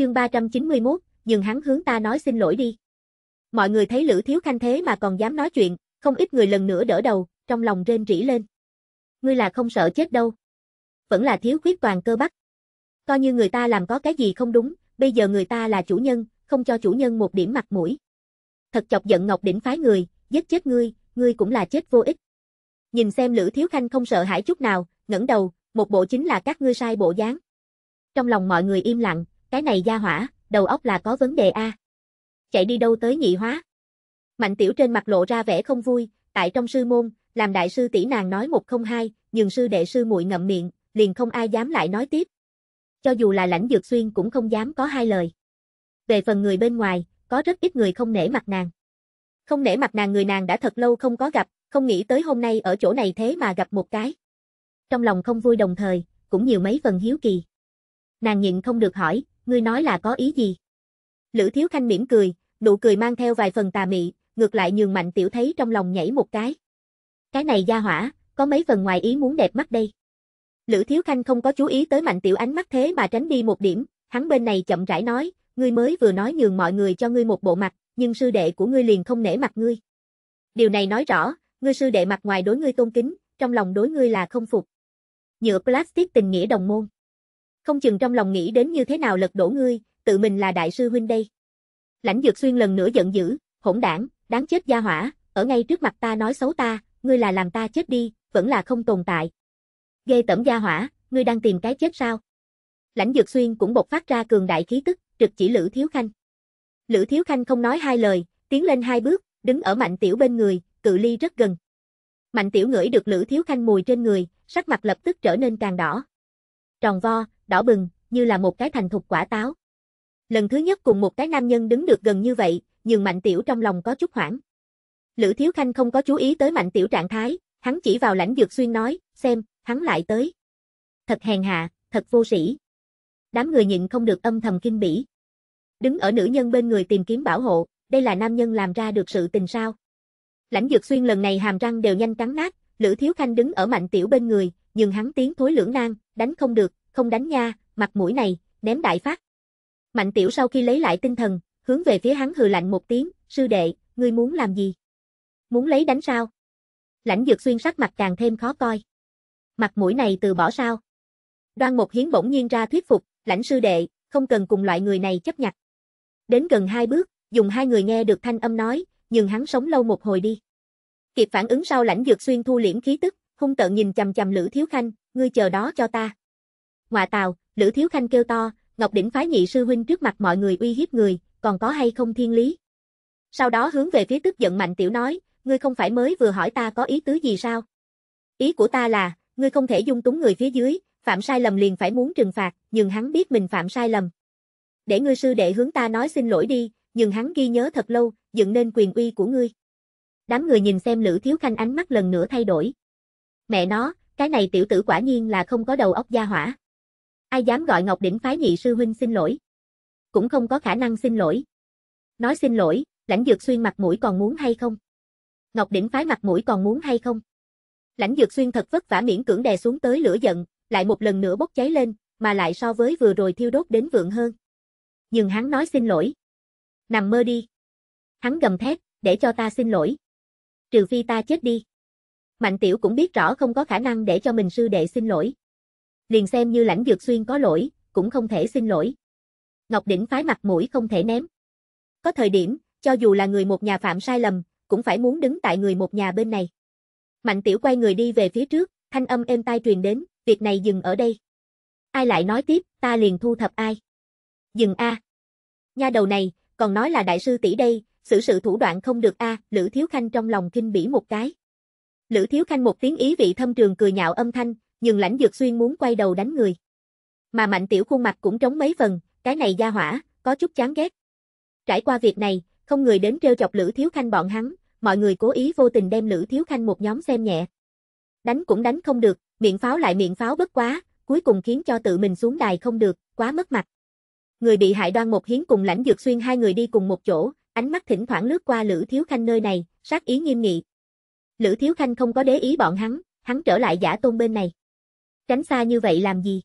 chương 391, dừng hắn hướng ta nói xin lỗi đi. Mọi người thấy Lữ Thiếu Khanh thế mà còn dám nói chuyện, không ít người lần nữa đỡ đầu, trong lòng rên rỉ lên. Ngươi là không sợ chết đâu. Vẫn là thiếu khuyết toàn cơ bắp. Coi như người ta làm có cái gì không đúng, bây giờ người ta là chủ nhân, không cho chủ nhân một điểm mặt mũi. Thật chọc giận Ngọc Đỉnh phái người, giết chết ngươi, ngươi cũng là chết vô ích. Nhìn xem Lữ Thiếu Khanh không sợ hãi chút nào, ngẩng đầu, một bộ chính là các ngươi sai bộ dáng. Trong lòng mọi người im lặng, cái này gia hỏa, đầu óc là có vấn đề a. Chạy đi đâu tới nhị hóa? Mạnh tiểu trên mặt lộ ra vẻ không vui, tại trong sư môn, làm đại sư tỷ nàng nói một không hai, nhường sư đệ sư muội ngậm miệng, liền không ai dám lại nói tiếp. Cho dù là lãnh dược xuyên cũng không dám có hai lời. Về phần người bên ngoài, có rất ít người không nể mặt nàng. Không nể mặt nàng người nàng đã thật lâu không có gặp, không nghĩ tới hôm nay ở chỗ này thế mà gặp một cái. Trong lòng không vui đồng thời, cũng nhiều mấy phần hiếu kỳ. Nàng nhịn không được hỏi, ngươi nói là có ý gì? Lữ Thiếu Khanh mỉm cười, nụ cười mang theo vài phần tà mị, ngược lại nhường Mạnh Tiểu thấy trong lòng nhảy một cái. Cái này gia hỏa, có mấy phần ngoài ý muốn đẹp mắt đây. Lữ Thiếu Khanh không có chú ý tới Mạnh Tiểu ánh mắt thế mà tránh đi một điểm, hắn bên này chậm rãi nói, ngươi mới vừa nói nhường mọi người cho ngươi một bộ mặt, nhưng sư đệ của ngươi liền không nể mặt ngươi. Điều này nói rõ, ngươi sư đệ mặt ngoài đối ngươi tôn kính, trong lòng đối ngươi là không phục. Nhựa plastic tình nghĩa đồng môn không chừng trong lòng nghĩ đến như thế nào lật đổ ngươi, tự mình là đại sư huynh đây. Lãnh Dược Xuyên lần nữa giận dữ, hỗn đảng, đáng chết gia hỏa, ở ngay trước mặt ta nói xấu ta, ngươi là làm ta chết đi, vẫn là không tồn tại. Ghê tẩm gia hỏa, ngươi đang tìm cái chết sao? Lãnh Dược Xuyên cũng bộc phát ra cường đại khí tức, trực chỉ Lữ Thiếu Khanh. Lữ Thiếu Khanh không nói hai lời, tiến lên hai bước, đứng ở Mạnh Tiểu bên người, cự ly rất gần. Mạnh Tiểu ngửi được Lữ Thiếu Khanh mùi trên người, sắc mặt lập tức trở nên càng đỏ. Tròn vo, đỏ bừng, như là một cái thành thục quả táo. Lần thứ nhất cùng một cái nam nhân đứng được gần như vậy, nhưng Mạnh Tiểu trong lòng có chút hoảng. Lữ Thiếu Khanh không có chú ý tới Mạnh Tiểu trạng thái, hắn chỉ vào lãnh dược xuyên nói, xem, hắn lại tới. Thật hèn hạ, thật vô sĩ. Đám người nhịn không được âm thầm kinh bỉ. Đứng ở nữ nhân bên người tìm kiếm bảo hộ, đây là nam nhân làm ra được sự tình sao. Lãnh dược xuyên lần này hàm răng đều nhanh cắn nát, Lữ Thiếu Khanh đứng ở Mạnh Tiểu bên người, nhưng hắn tiếng thối lưỡng nan, đánh không được, không đánh nha, mặt mũi này, ném đại phát. Mạnh tiểu sau khi lấy lại tinh thần, hướng về phía hắn hừ lạnh một tiếng, sư đệ, ngươi muốn làm gì? Muốn lấy đánh sao? Lãnh dược xuyên sắc mặt càng thêm khó coi. Mặt mũi này từ bỏ sao? Đoan một hiến bỗng nhiên ra thuyết phục, lãnh sư đệ, không cần cùng loại người này chấp nhặt. Đến gần hai bước, dùng hai người nghe được thanh âm nói, nhường hắn sống lâu một hồi đi. Kịp phản ứng sau lãnh dược xuyên thu liễm khí tức, hung tợn nhìn chầm chầm Lữ Thiếu Khanh, ngươi chờ đó cho ta ngoại tào, Lữ Thiếu Khanh kêu to, Ngọc Đỉnh phái nhị sư huynh trước mặt mọi người uy hiếp người, còn có hay không thiên lý. Sau đó hướng về phía tức giận Mạnh Tiểu nói, ngươi không phải mới vừa hỏi ta có ý tứ gì sao? Ý của ta là, ngươi không thể dung túng người phía dưới, phạm sai lầm liền phải muốn trừng phạt, nhưng hắn biết mình phạm sai lầm. Để ngươi sư đệ hướng ta nói xin lỗi đi, nhưng hắn ghi nhớ thật lâu, dựng nên quyền uy của ngươi. Đám người nhìn xem Lữ Thiếu Khanh ánh mắt lần nữa thay đổi. Mẹ nó, cái này tiểu tử quả nhiên là không có đầu óc gia hỏa. Ai dám gọi Ngọc Đỉnh phái nhị sư huynh xin lỗi. Cũng không có khả năng xin lỗi. Nói xin lỗi, lãnh dược xuyên mặt mũi còn muốn hay không? Ngọc Đỉnh phái mặt mũi còn muốn hay không? Lãnh dược xuyên thật vất vả miễn cưỡng đè xuống tới lửa giận, lại một lần nữa bốc cháy lên, mà lại so với vừa rồi thiêu đốt đến vượng hơn. Nhưng hắn nói xin lỗi. Nằm mơ đi. Hắn gầm thét, để cho ta xin lỗi. Trừ phi ta chết đi. Mạnh tiểu cũng biết rõ không có khả năng để cho mình sư đệ xin lỗi liền xem như lãnh dược xuyên có lỗi, cũng không thể xin lỗi. Ngọc Đỉnh phái mặt mũi không thể ném. Có thời điểm, cho dù là người một nhà phạm sai lầm, cũng phải muốn đứng tại người một nhà bên này. Mạnh Tiểu quay người đi về phía trước, thanh âm êm tai truyền đến, việc này dừng ở đây. Ai lại nói tiếp, ta liền thu thập ai. Dừng a. Nha đầu này, còn nói là đại sư tỷ đây, xử sự thủ đoạn không được a, Lữ Thiếu Khanh trong lòng kinh bỉ một cái. Lữ Thiếu Khanh một tiếng ý vị thâm trường cười nhạo âm thanh, nhưng lãnh dược xuyên muốn quay đầu đánh người. Mà mạnh tiểu khuôn mặt cũng trống mấy phần, cái này gia hỏa, có chút chán ghét. Trải qua việc này, không người đến trêu chọc Lữ Thiếu Khanh bọn hắn, mọi người cố ý vô tình đem Lữ Thiếu Khanh một nhóm xem nhẹ. Đánh cũng đánh không được, miệng pháo lại miệng pháo bất quá, cuối cùng khiến cho tự mình xuống đài không được, quá mất mặt. Người bị hại đoan một hiến cùng lãnh dược xuyên hai người đi cùng một chỗ, ánh mắt thỉnh thoảng lướt qua Lữ Thiếu Khanh nơi này, sát ý nghiêm nghị. Lữ Thiếu Khanh không có để ý bọn hắn, hắn trở lại giả tôn bên này tránh xa như vậy làm gì?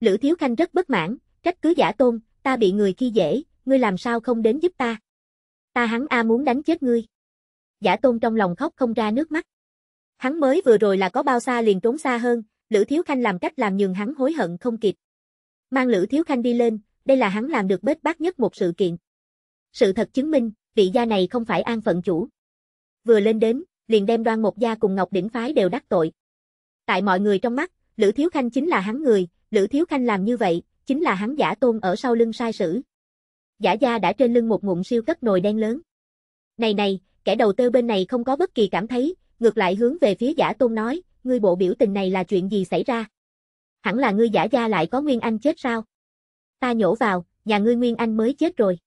Lữ Thiếu Khanh rất bất mãn, trách cứ giả tôn, ta bị người khi dễ, ngươi làm sao không đến giúp ta? Ta hắn a muốn đánh chết ngươi. Giả tôn trong lòng khóc không ra nước mắt. Hắn mới vừa rồi là có bao xa liền trốn xa hơn, Lữ Thiếu Khanh làm cách làm nhường hắn hối hận không kịp. Mang Lữ Thiếu Khanh đi lên, đây là hắn làm được bết bát nhất một sự kiện. Sự thật chứng minh, vị gia này không phải an phận chủ. Vừa lên đến, liền đem đoan một gia cùng Ngọc Đỉnh Phái đều đắc tội. Tại mọi người trong mắt, Lữ Thiếu Khanh chính là hắn người, Lữ Thiếu Khanh làm như vậy, chính là hắn giả tôn ở sau lưng sai sử. Giả gia đã trên lưng một ngụm siêu cất nồi đen lớn. Này này, kẻ đầu tơ bên này không có bất kỳ cảm thấy, ngược lại hướng về phía giả tôn nói, ngươi bộ biểu tình này là chuyện gì xảy ra? Hẳn là ngươi giả gia lại có Nguyên Anh chết sao? Ta nhổ vào, nhà ngươi Nguyên Anh mới chết rồi.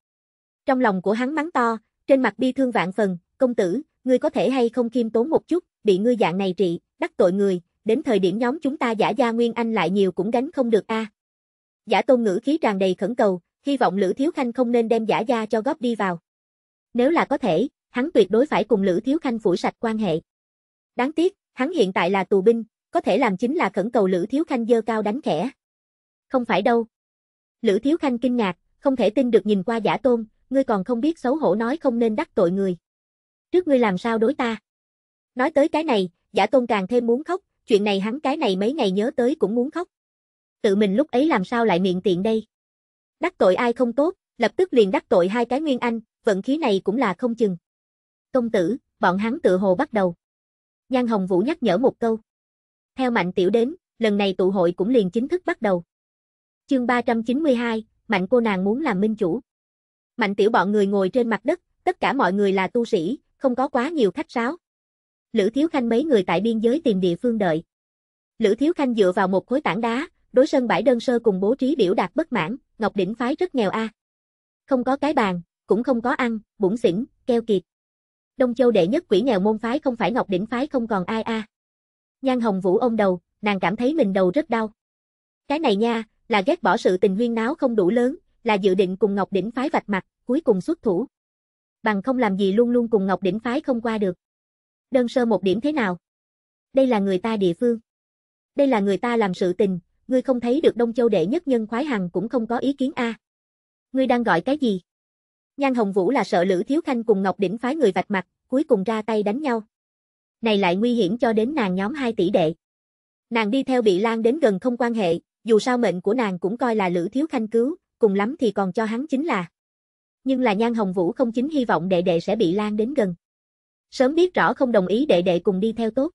Trong lòng của hắn mắng to, trên mặt bi thương vạn phần, công tử, ngươi có thể hay không kiêm tốn một chút, bị ngươi dạng này trị, đắc tội người, đến thời điểm nhóm chúng ta giả gia Nguyên Anh lại nhiều cũng gánh không được a. À. Giả tôn ngữ khí tràn đầy khẩn cầu, hy vọng Lữ Thiếu Khanh không nên đem giả gia cho góp đi vào. Nếu là có thể, hắn tuyệt đối phải cùng Lữ Thiếu Khanh phủ sạch quan hệ. Đáng tiếc, hắn hiện tại là tù binh, có thể làm chính là khẩn cầu Lữ Thiếu Khanh dơ cao đánh khẽ. Không phải đâu. Lữ Thiếu Khanh kinh ngạc, không thể tin được nhìn qua giả tôn, ngươi còn không biết xấu hổ nói không nên đắc tội người. Trước ngươi làm sao đối ta? Nói tới cái này, giả tôn càng thêm muốn khóc, chuyện này hắn cái này mấy ngày nhớ tới cũng muốn khóc. Tự mình lúc ấy làm sao lại miệng tiện đây? Đắc tội ai không tốt, lập tức liền đắc tội hai cái nguyên anh, vận khí này cũng là không chừng. Công tử, bọn hắn tự hồ bắt đầu. nhan Hồng Vũ nhắc nhở một câu. Theo mạnh tiểu đến, lần này tụ hội cũng liền chính thức bắt đầu. Chương 392, mạnh cô nàng muốn làm minh chủ. Mạnh tiểu bọn người ngồi trên mặt đất, tất cả mọi người là tu sĩ, không có quá nhiều khách sáo. Lữ Thiếu Khanh mấy người tại biên giới tìm địa phương đợi. Lữ Thiếu Khanh dựa vào một khối tảng đá, đối sân bãi đơn sơ cùng bố trí biểu đạt bất mãn, Ngọc Đỉnh phái rất nghèo a. Không có cái bàn, cũng không có ăn, bụng xỉn, keo kiệt. Đông Châu đệ nhất quỷ nghèo môn phái không phải Ngọc Đỉnh phái không còn ai a. Nhan Hồng Vũ ôm đầu, nàng cảm thấy mình đầu rất đau. Cái này nha, là ghét bỏ sự tình huyên náo không đủ lớn, là dự định cùng Ngọc Đỉnh phái vạch mặt, cuối cùng xuất thủ. Bằng không làm gì luôn luôn cùng Ngọc Đỉnh phái không qua được đơn sơ một điểm thế nào? Đây là người ta địa phương. Đây là người ta làm sự tình, ngươi không thấy được Đông Châu đệ nhất nhân khoái hằng cũng không có ý kiến a. À. Ngươi đang gọi cái gì? Nhan Hồng Vũ là sợ Lữ Thiếu Khanh cùng Ngọc Đỉnh phái người vạch mặt, cuối cùng ra tay đánh nhau. Này lại nguy hiểm cho đến nàng nhóm hai tỷ đệ. Nàng đi theo bị Lan đến gần không quan hệ, dù sao mệnh của nàng cũng coi là Lữ Thiếu Khanh cứu, cùng lắm thì còn cho hắn chính là. Nhưng là Nhan Hồng Vũ không chính hy vọng đệ đệ sẽ bị Lan đến gần. Sớm biết rõ không đồng ý đệ đệ cùng đi theo tốt.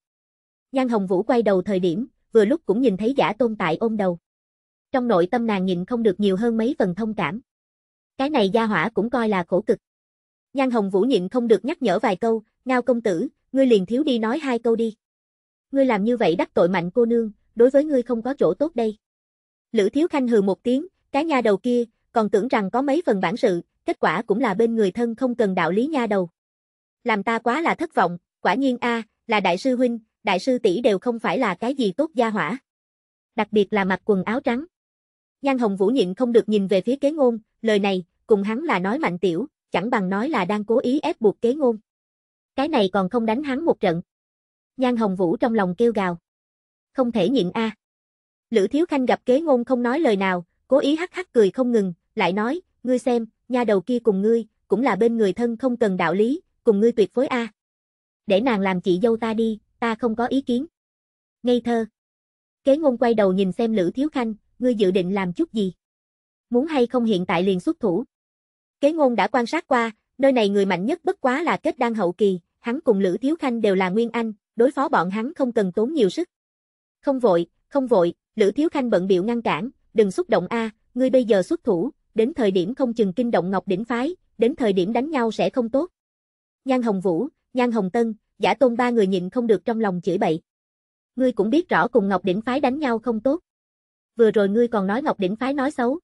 Nhan Hồng Vũ quay đầu thời điểm, vừa lúc cũng nhìn thấy giả tôn tại ôm đầu. Trong nội tâm nàng nhìn không được nhiều hơn mấy phần thông cảm. Cái này gia hỏa cũng coi là khổ cực. Nhan Hồng Vũ nhịn không được nhắc nhở vài câu, ngao công tử, ngươi liền thiếu đi nói hai câu đi. Ngươi làm như vậy đắc tội mạnh cô nương, đối với ngươi không có chỗ tốt đây. Lữ Thiếu Khanh hừ một tiếng, cái nha đầu kia, còn tưởng rằng có mấy phần bản sự, kết quả cũng là bên người thân không cần đạo lý nha đầu làm ta quá là thất vọng, quả nhiên a, là đại sư huynh, đại sư tỷ đều không phải là cái gì tốt gia hỏa. Đặc biệt là mặc quần áo trắng. Nhan Hồng Vũ nhịn không được nhìn về phía kế ngôn, lời này, cùng hắn là nói mạnh tiểu, chẳng bằng nói là đang cố ý ép buộc kế ngôn. Cái này còn không đánh hắn một trận. Nhan Hồng Vũ trong lòng kêu gào. Không thể nhịn a. Lữ Thiếu Khanh gặp kế ngôn không nói lời nào, cố ý hắc hắc cười không ngừng, lại nói, ngươi xem, nha đầu kia cùng ngươi, cũng là bên người thân không cần đạo lý, cùng ngươi tuyệt phối a. Để nàng làm chị dâu ta đi, ta không có ý kiến. Ngây thơ. Kế ngôn quay đầu nhìn xem Lữ Thiếu Khanh, ngươi dự định làm chút gì? Muốn hay không hiện tại liền xuất thủ? Kế ngôn đã quan sát qua, nơi này người mạnh nhất bất quá là kết đan hậu kỳ, hắn cùng Lữ Thiếu Khanh đều là Nguyên Anh, đối phó bọn hắn không cần tốn nhiều sức. Không vội, không vội, Lữ Thiếu Khanh bận biểu ngăn cản, đừng xúc động a, ngươi bây giờ xuất thủ, đến thời điểm không chừng kinh động Ngọc đỉnh phái, đến thời điểm đánh nhau sẽ không tốt. Nhan Hồng Vũ, Nhan Hồng Tân, giả tôn ba người nhịn không được trong lòng chửi bậy. Ngươi cũng biết rõ cùng Ngọc Đỉnh Phái đánh nhau không tốt. Vừa rồi ngươi còn nói Ngọc Đỉnh Phái nói xấu.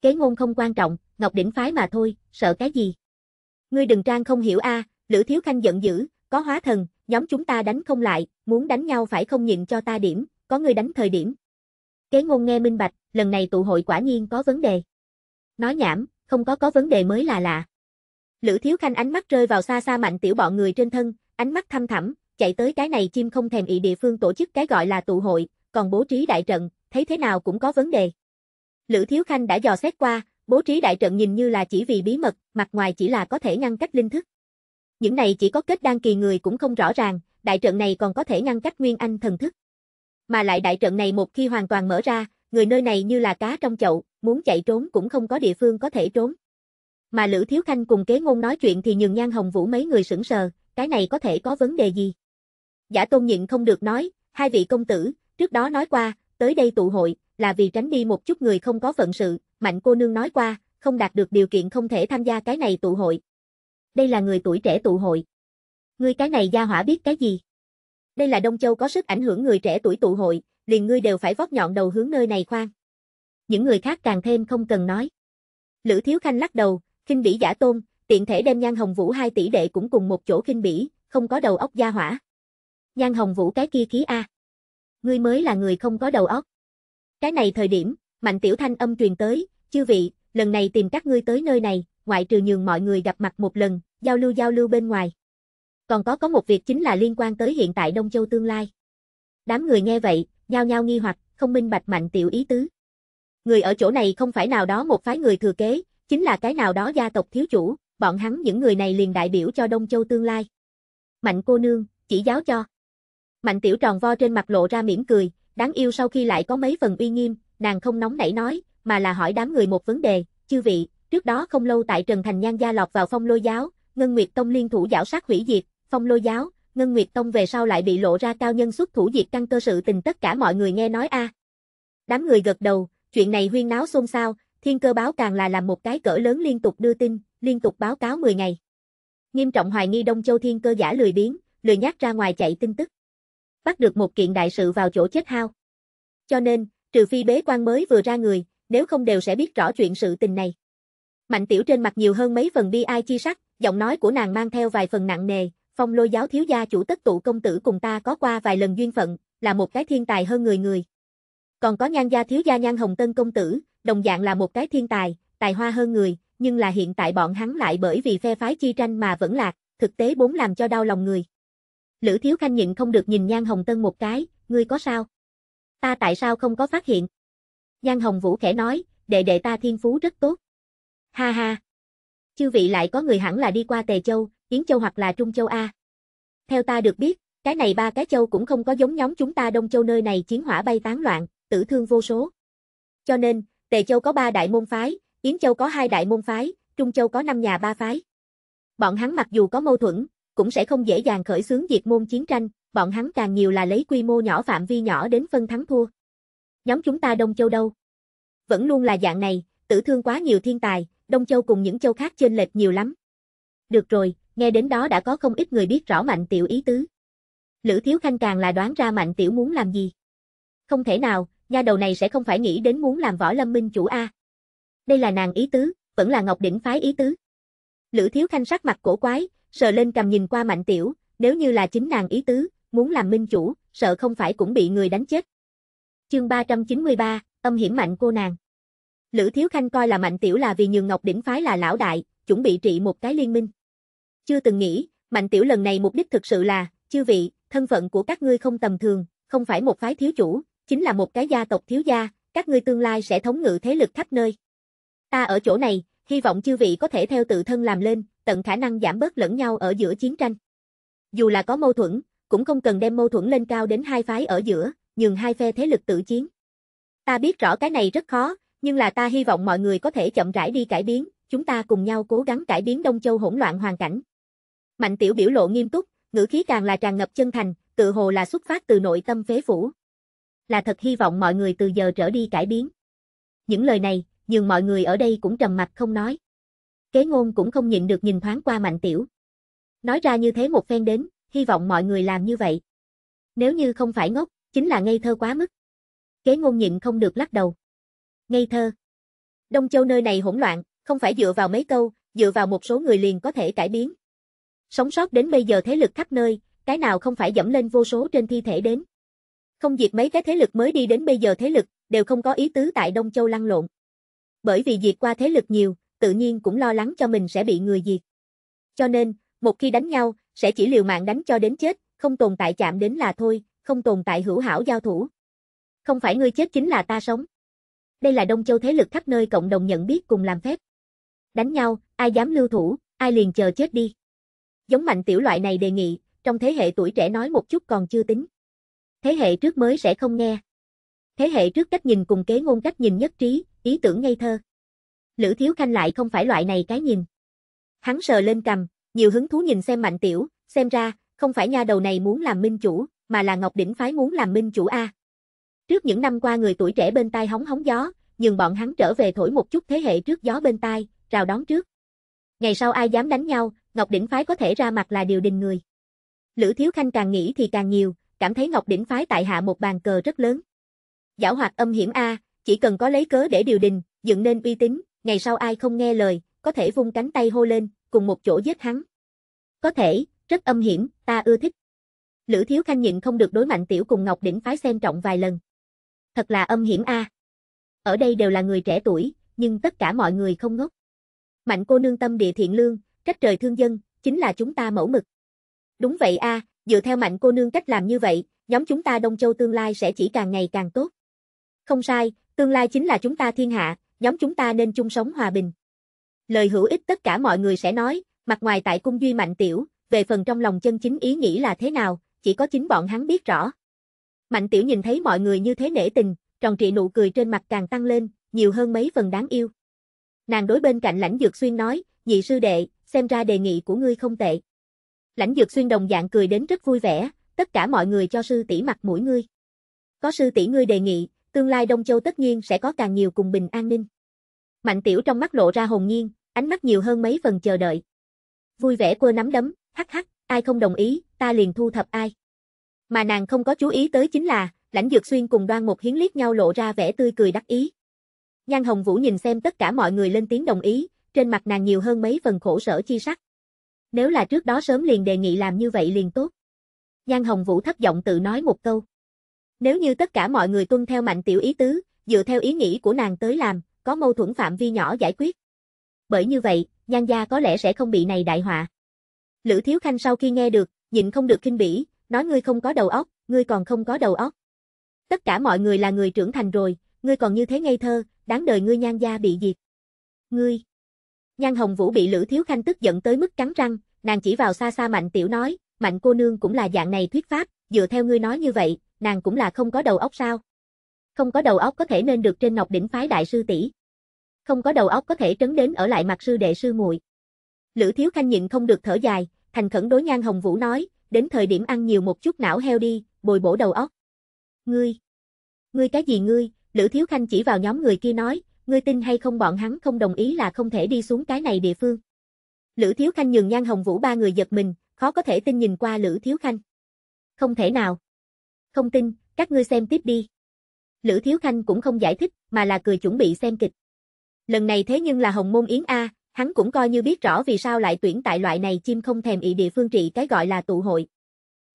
Kế ngôn không quan trọng, Ngọc Đỉnh Phái mà thôi, sợ cái gì. Ngươi đừng trang không hiểu a à, Lữ Thiếu Khanh giận dữ, có hóa thần, nhóm chúng ta đánh không lại, muốn đánh nhau phải không nhịn cho ta điểm, có ngươi đánh thời điểm. Kế ngôn nghe minh bạch, lần này tụ hội quả nhiên có vấn đề. Nói nhảm, không có có vấn đề mới là lạ. Lữ Thiếu Khanh ánh mắt rơi vào xa xa mạnh tiểu bọn người trên thân, ánh mắt thăm thẳm, chạy tới cái này chim không thèm ị địa phương tổ chức cái gọi là tụ hội, còn bố trí đại trận, thấy thế nào cũng có vấn đề. Lữ Thiếu Khanh đã dò xét qua, bố trí đại trận nhìn như là chỉ vì bí mật, mặt ngoài chỉ là có thể ngăn cách linh thức. Những này chỉ có kết đăng kỳ người cũng không rõ ràng, đại trận này còn có thể ngăn cách nguyên anh thần thức. Mà lại đại trận này một khi hoàn toàn mở ra, người nơi này như là cá trong chậu, muốn chạy trốn cũng không có địa phương có thể trốn, mà Lữ Thiếu Khanh cùng kế ngôn nói chuyện thì nhường Nhan Hồng Vũ mấy người sững sờ, cái này có thể có vấn đề gì? Giả tôn nhịn không được nói, hai vị công tử, trước đó nói qua, tới đây tụ hội, là vì tránh đi một chút người không có phận sự, mạnh cô nương nói qua, không đạt được điều kiện không thể tham gia cái này tụ hội. Đây là người tuổi trẻ tụ hội. Ngươi cái này gia hỏa biết cái gì? Đây là Đông Châu có sức ảnh hưởng người trẻ tuổi tụ hội, liền ngươi đều phải vót nhọn đầu hướng nơi này khoan. Những người khác càng thêm không cần nói. Lữ Thiếu Khanh lắc đầu, khinh bỉ giả tôn, tiện thể đem Nhan Hồng Vũ hai tỷ đệ cũng cùng một chỗ khinh bỉ, không có đầu óc gia hỏa. Nhan Hồng Vũ cái kia khí a. Ngươi mới là người không có đầu óc. Cái này thời điểm, Mạnh Tiểu Thanh âm truyền tới, "Chư vị, lần này tìm các ngươi tới nơi này, ngoại trừ nhường mọi người gặp mặt một lần, giao lưu giao lưu bên ngoài. Còn có có một việc chính là liên quan tới hiện tại Đông Châu tương lai." Đám người nghe vậy, nhao nhao nghi hoặc, không minh bạch Mạnh Tiểu ý tứ. Người ở chỗ này không phải nào đó một phái người thừa kế, Chính là cái nào đó gia tộc thiếu chủ, bọn hắn những người này liền đại biểu cho Đông Châu tương lai. Mạnh cô nương, chỉ giáo cho. Mạnh tiểu tròn vo trên mặt lộ ra mỉm cười, đáng yêu sau khi lại có mấy phần uy nghiêm, nàng không nóng nảy nói, mà là hỏi đám người một vấn đề, chư vị, trước đó không lâu tại Trần Thành Nhan gia lọt vào phong lôi giáo, Ngân Nguyệt Tông liên thủ giảo sát hủy diệt, phong lôi giáo, Ngân Nguyệt Tông về sau lại bị lộ ra cao nhân xuất thủ diệt căn cơ sự tình tất cả mọi người nghe nói a. Đám người gật đầu, chuyện này huyên náo xôn xao, thiên cơ báo càng là làm một cái cỡ lớn liên tục đưa tin, liên tục báo cáo 10 ngày. Nghiêm trọng hoài nghi Đông Châu thiên cơ giả lười biến, lười nhát ra ngoài chạy tin tức. Bắt được một kiện đại sự vào chỗ chết hao. Cho nên, trừ phi bế quan mới vừa ra người, nếu không đều sẽ biết rõ chuyện sự tình này. Mạnh tiểu trên mặt nhiều hơn mấy phần bi ai chi sắc, giọng nói của nàng mang theo vài phần nặng nề, phong lôi giáo thiếu gia chủ tất tụ công tử cùng ta có qua vài lần duyên phận, là một cái thiên tài hơn người người. Còn có nhan gia thiếu gia nhan hồng tân công tử, đồng dạng là một cái thiên tài, tài hoa hơn người, nhưng là hiện tại bọn hắn lại bởi vì phe phái chi tranh mà vẫn lạc, thực tế bốn làm cho đau lòng người. Lữ Thiếu Khanh nhịn không được nhìn Nhan Hồng Tân một cái, ngươi có sao? Ta tại sao không có phát hiện? Nhan Hồng Vũ khẽ nói, đệ đệ ta thiên phú rất tốt. Ha ha! Chư vị lại có người hẳn là đi qua Tề Châu, Yến Châu hoặc là Trung Châu A. Theo ta được biết, cái này ba cái châu cũng không có giống nhóm chúng ta Đông Châu nơi này chiến hỏa bay tán loạn, tử thương vô số. Cho nên, Tề Châu có ba đại môn phái, Yến Châu có hai đại môn phái, Trung Châu có năm nhà ba phái. Bọn hắn mặc dù có mâu thuẫn, cũng sẽ không dễ dàng khởi xướng diệt môn chiến tranh, bọn hắn càng nhiều là lấy quy mô nhỏ phạm vi nhỏ đến phân thắng thua. Nhóm chúng ta Đông Châu đâu? Vẫn luôn là dạng này, tử thương quá nhiều thiên tài, Đông Châu cùng những châu khác chênh lệch nhiều lắm. Được rồi, nghe đến đó đã có không ít người biết rõ Mạnh Tiểu ý tứ. Lữ Thiếu Khanh càng là đoán ra Mạnh Tiểu muốn làm gì. Không thể nào, nha đầu này sẽ không phải nghĩ đến muốn làm võ lâm minh chủ A. Đây là nàng ý tứ, vẫn là Ngọc Đỉnh phái ý tứ. Lữ Thiếu Khanh sắc mặt cổ quái, sờ lên cầm nhìn qua Mạnh Tiểu, nếu như là chính nàng ý tứ, muốn làm minh chủ, sợ không phải cũng bị người đánh chết. Chương 393, âm hiểm mạnh cô nàng. Lữ Thiếu Khanh coi là Mạnh Tiểu là vì nhường Ngọc Đỉnh phái là lão đại, chuẩn bị trị một cái liên minh. Chưa từng nghĩ, Mạnh Tiểu lần này mục đích thực sự là, chư vị, thân phận của các ngươi không tầm thường, không phải một phái thiếu chủ, chính là một cái gia tộc thiếu gia, các ngươi tương lai sẽ thống ngự thế lực khắp nơi. Ta ở chỗ này, hy vọng chư vị có thể theo tự thân làm lên, tận khả năng giảm bớt lẫn nhau ở giữa chiến tranh. Dù là có mâu thuẫn, cũng không cần đem mâu thuẫn lên cao đến hai phái ở giữa, nhường hai phe thế lực tự chiến. Ta biết rõ cái này rất khó, nhưng là ta hy vọng mọi người có thể chậm rãi đi cải biến, chúng ta cùng nhau cố gắng cải biến Đông Châu hỗn loạn hoàn cảnh. Mạnh Tiểu biểu lộ nghiêm túc, ngữ khí càng là tràn ngập chân thành, tự hồ là xuất phát từ nội tâm phế phủ là thật hy vọng mọi người từ giờ trở đi cải biến. Những lời này, dường mọi người ở đây cũng trầm mặt không nói. Kế ngôn cũng không nhịn được nhìn thoáng qua mạnh tiểu. Nói ra như thế một phen đến, hy vọng mọi người làm như vậy. Nếu như không phải ngốc, chính là ngây thơ quá mức. Kế ngôn nhịn không được lắc đầu. Ngây thơ. Đông Châu nơi này hỗn loạn, không phải dựa vào mấy câu, dựa vào một số người liền có thể cải biến. Sống sót đến bây giờ thế lực khắp nơi, cái nào không phải dẫm lên vô số trên thi thể đến. Không diệt mấy cái thế lực mới đi đến bây giờ thế lực, đều không có ý tứ tại Đông Châu lăn lộn. Bởi vì diệt qua thế lực nhiều, tự nhiên cũng lo lắng cho mình sẽ bị người diệt. Cho nên, một khi đánh nhau, sẽ chỉ liều mạng đánh cho đến chết, không tồn tại chạm đến là thôi, không tồn tại hữu hảo giao thủ. Không phải ngươi chết chính là ta sống. Đây là Đông Châu thế lực khắp nơi cộng đồng nhận biết cùng làm phép. Đánh nhau, ai dám lưu thủ, ai liền chờ chết đi. Giống mạnh tiểu loại này đề nghị, trong thế hệ tuổi trẻ nói một chút còn chưa tính. Thế hệ trước mới sẽ không nghe. Thế hệ trước cách nhìn cùng kế ngôn cách nhìn nhất trí, ý tưởng ngây thơ. Lữ Thiếu Khanh lại không phải loại này cái nhìn. Hắn sờ lên cầm, nhiều hứng thú nhìn xem Mạnh Tiểu, xem ra, không phải nha đầu này muốn làm minh chủ, mà là Ngọc Đỉnh Phái muốn làm minh chủ A. Trước những năm qua người tuổi trẻ bên tai hóng hóng gió, nhưng bọn hắn trở về thổi một chút thế hệ trước gió bên tai, rào đón trước. Ngày sau ai dám đánh nhau, Ngọc Đỉnh Phái có thể ra mặt là điều đình người. Lữ Thiếu Khanh càng nghĩ thì càng nhiều, cảm thấy Ngọc Đỉnh phái tại hạ một bàn cờ rất lớn. Giảo hoạt âm hiểm A, chỉ cần có lấy cớ để điều đình, dựng nên uy tín, ngày sau ai không nghe lời, có thể vung cánh tay hô lên, cùng một chỗ giết hắn. Có thể, rất âm hiểm, ta ưa thích. Lữ Thiếu Khanh nhịn không được đối mạnh tiểu cùng Ngọc Đỉnh phái xem trọng vài lần. Thật là âm hiểm A. Ở đây đều là người trẻ tuổi, nhưng tất cả mọi người không ngốc. Mạnh cô nương tâm địa thiện lương, trách trời thương dân, chính là chúng ta mẫu mực. Đúng vậy a, dựa theo mạnh cô nương cách làm như vậy, nhóm chúng ta Đông Châu tương lai sẽ chỉ càng ngày càng tốt. Không sai, tương lai chính là chúng ta thiên hạ, nhóm chúng ta nên chung sống hòa bình. Lời hữu ích tất cả mọi người sẽ nói, mặt ngoài tại cung duy mạnh tiểu, về phần trong lòng chân chính ý nghĩ là thế nào, chỉ có chính bọn hắn biết rõ. Mạnh tiểu nhìn thấy mọi người như thế nể tình, tròn trịa nụ cười trên mặt càng tăng lên, nhiều hơn mấy phần đáng yêu. Nàng đối bên cạnh lãnh dược xuyên nói, nhị sư đệ, xem ra đề nghị của ngươi không tệ. Lãnh Dược Xuyên đồng dạng cười đến rất vui vẻ, tất cả mọi người cho sư tỷ mặt mũi ngươi. Có sư tỷ ngươi đề nghị, tương lai Đông Châu tất nhiên sẽ có càng nhiều cùng bình an ninh. Mạnh Tiểu trong mắt lộ ra hồn nhiên, ánh mắt nhiều hơn mấy phần chờ đợi. Vui vẻ quơ nắm đấm, hắc hắc, ai không đồng ý, ta liền thu thập ai. Mà nàng không có chú ý tới chính là, Lãnh Dược Xuyên cùng Đoan một Hiến liếc nhau lộ ra vẻ tươi cười đắc ý. Nhan Hồng Vũ nhìn xem tất cả mọi người lên tiếng đồng ý, trên mặt nàng nhiều hơn mấy phần khổ sở chi sắc. Nếu là trước đó sớm liền đề nghị làm như vậy liền tốt. Nhan Hồng Vũ thấp giọng tự nói một câu. Nếu như tất cả mọi người tuân theo mạnh tiểu ý tứ, dựa theo ý nghĩ của nàng tới làm, có mâu thuẫn phạm vi nhỏ giải quyết. Bởi như vậy, Nhan gia có lẽ sẽ không bị này đại họa. Lữ Thiếu Khanh sau khi nghe được, nhịn không được kinh bỉ, nói ngươi không có đầu óc, ngươi còn không có đầu óc. Tất cả mọi người là người trưởng thành rồi, ngươi còn như thế ngây thơ, đáng đời ngươi Nhan gia bị diệt. Ngươi Nhan Hồng Vũ bị Lữ Thiếu Khanh tức giận tới mức cắn răng, nàng chỉ vào xa xa Mạnh Tiểu nói, Mạnh cô nương cũng là dạng này thuyết pháp, dựa theo ngươi nói như vậy, nàng cũng là không có đầu óc sao? Không có đầu óc có thể nên được trên Ngọc đỉnh phái đại sư tỷ. Không có đầu óc có thể trấn đến ở lại mặt sư đệ sư muội. Lữ Thiếu Khanh nhịn không được thở dài, thành khẩn đối Nhan Hồng Vũ nói, đến thời điểm ăn nhiều một chút não heo đi, bồi bổ đầu óc. Ngươi, ngươi cái gì ngươi? Lữ Thiếu Khanh chỉ vào nhóm người kia nói, ngươi tin hay không bọn hắn không đồng ý là không thể đi xuống cái này địa phương. Lữ Thiếu Khanh nhường Nhan Hồng Vũ ba người giật mình, khó có thể tin nhìn qua Lữ Thiếu Khanh. Không thể nào. Không tin, các ngươi xem tiếp đi. Lữ Thiếu Khanh cũng không giải thích, mà là cười chuẩn bị xem kịch. Lần này thế nhưng là Hồng Môn Yến A, hắn cũng coi như biết rõ vì sao lại tuyển tại loại này chim không thèm ị địa phương trị cái gọi là tụ hội.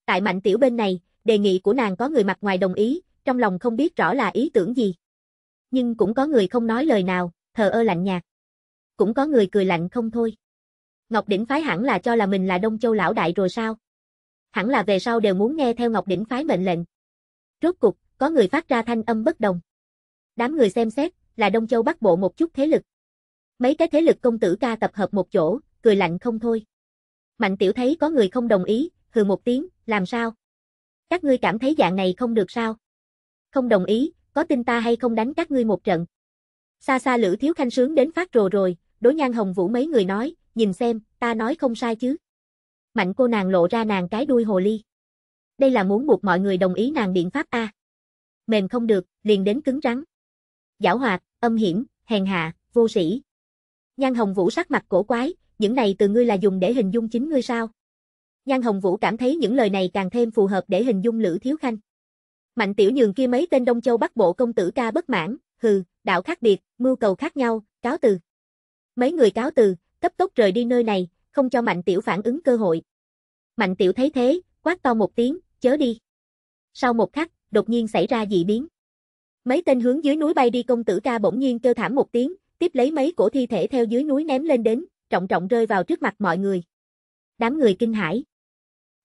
Tại mạnh tiểu bên này, đề nghị của nàng có người mặt ngoài đồng ý, trong lòng không biết rõ là ý tưởng gì nhưng cũng có người không nói lời nào, thờ ơ lạnh nhạt. Cũng có người cười lạnh không thôi. Ngọc Đỉnh Phái hẳn là cho là mình là Đông Châu lão đại rồi sao? Hẳn là về sau đều muốn nghe theo Ngọc Đỉnh Phái mệnh lệnh. Rốt cục, có người phát ra thanh âm bất đồng. Đám người xem xét, là Đông Châu bắt Bộ một chút thế lực. Mấy cái thế lực công tử ca tập hợp một chỗ, cười lạnh không thôi. Mạnh tiểu thấy có người không đồng ý, hừ một tiếng, làm sao? Các ngươi cảm thấy dạng này không được sao? Không đồng ý, có tin ta hay không đánh các ngươi một trận. Xa xa Lữ Thiếu Khanh sướng đến phát rồ rồi, đối nhan hồng vũ mấy người nói, nhìn xem, ta nói không sai chứ. Mạnh cô nàng lộ ra nàng cái đuôi hồ ly. Đây là muốn buộc mọi người đồng ý nàng biện pháp A. Mềm không được, liền đến cứng rắn. Giảo hoạt, âm hiểm, hèn hạ, vô sĩ. Nhan hồng vũ sắc mặt cổ quái, những này từ ngươi là dùng để hình dung chính ngươi sao? Nhan Hồng Vũ cảm thấy những lời này càng thêm phù hợp để hình dung Lữ Thiếu Khanh. Mạnh tiểu nhường kia mấy tên Đông Châu Bắc Bộ công tử ca bất mãn, hừ, đạo khác biệt, mưu cầu khác nhau, cáo từ. Mấy người cáo từ, cấp tốc rời đi nơi này, không cho Mạnh tiểu phản ứng cơ hội. Mạnh tiểu thấy thế, quát to một tiếng, chớ đi. Sau một khắc, đột nhiên xảy ra dị biến. Mấy tên hướng dưới núi bay đi công tử ca bỗng nhiên kêu thảm một tiếng, tiếp lấy mấy cổ thi thể theo dưới núi ném lên đến, trọng trọng rơi vào trước mặt mọi người. Đám người kinh hãi.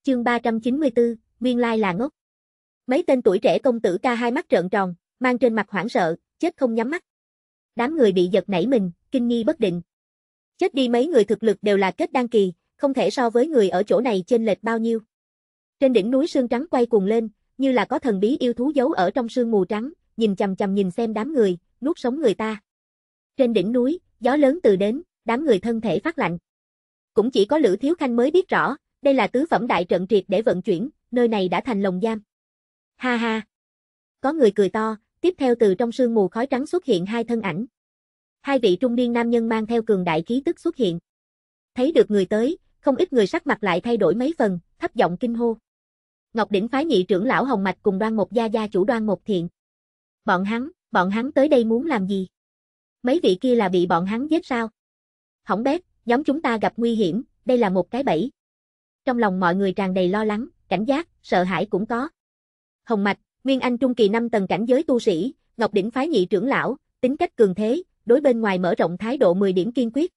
Chương 394, nguyên lai là ngốc. Mấy tên tuổi trẻ công tử ca hai mắt trợn tròn, mang trên mặt hoảng sợ, chết không nhắm mắt. Đám người bị giật nảy mình, kinh nghi bất định. Chết đi mấy người thực lực đều là kết đăng kỳ, không thể so với người ở chỗ này chênh lệch bao nhiêu. Trên đỉnh núi sương trắng quay cuồng lên, như là có thần bí yêu thú giấu ở trong sương mù trắng, nhìn chằm chằm nhìn xem đám người, nuốt sống người ta. Trên đỉnh núi, gió lớn từ đến, đám người thân thể phát lạnh. Cũng chỉ có Lữ Thiếu Khanh mới biết rõ, đây là tứ phẩm đại trận triệt để vận chuyển, nơi này đã thành lồng giam. Ha ha. Có người cười to, tiếp theo từ trong sương mù khói trắng xuất hiện hai thân ảnh. Hai vị trung niên nam nhân mang theo cường đại khí tức xuất hiện. Thấy được người tới, không ít người sắc mặt lại thay đổi mấy phần, thấp giọng kinh hô. Ngọc đỉnh phái nhị trưởng lão Hồng Mạch cùng Đoan một Gia gia chủ Đoan một Thiện. Bọn hắn, bọn hắn tới đây muốn làm gì? Mấy vị kia là bị bọn hắn giết sao? Hỏng bét, giống chúng ta gặp nguy hiểm, đây là một cái bẫy. Trong lòng mọi người tràn đầy lo lắng, cảnh giác, sợ hãi cũng có. Hồng Mạch, Nguyên Anh Trung Kỳ năm tầng cảnh giới tu sĩ, Ngọc Đỉnh Phái Nhị trưởng lão, tính cách cường thế, đối bên ngoài mở rộng thái độ 10 điểm kiên quyết.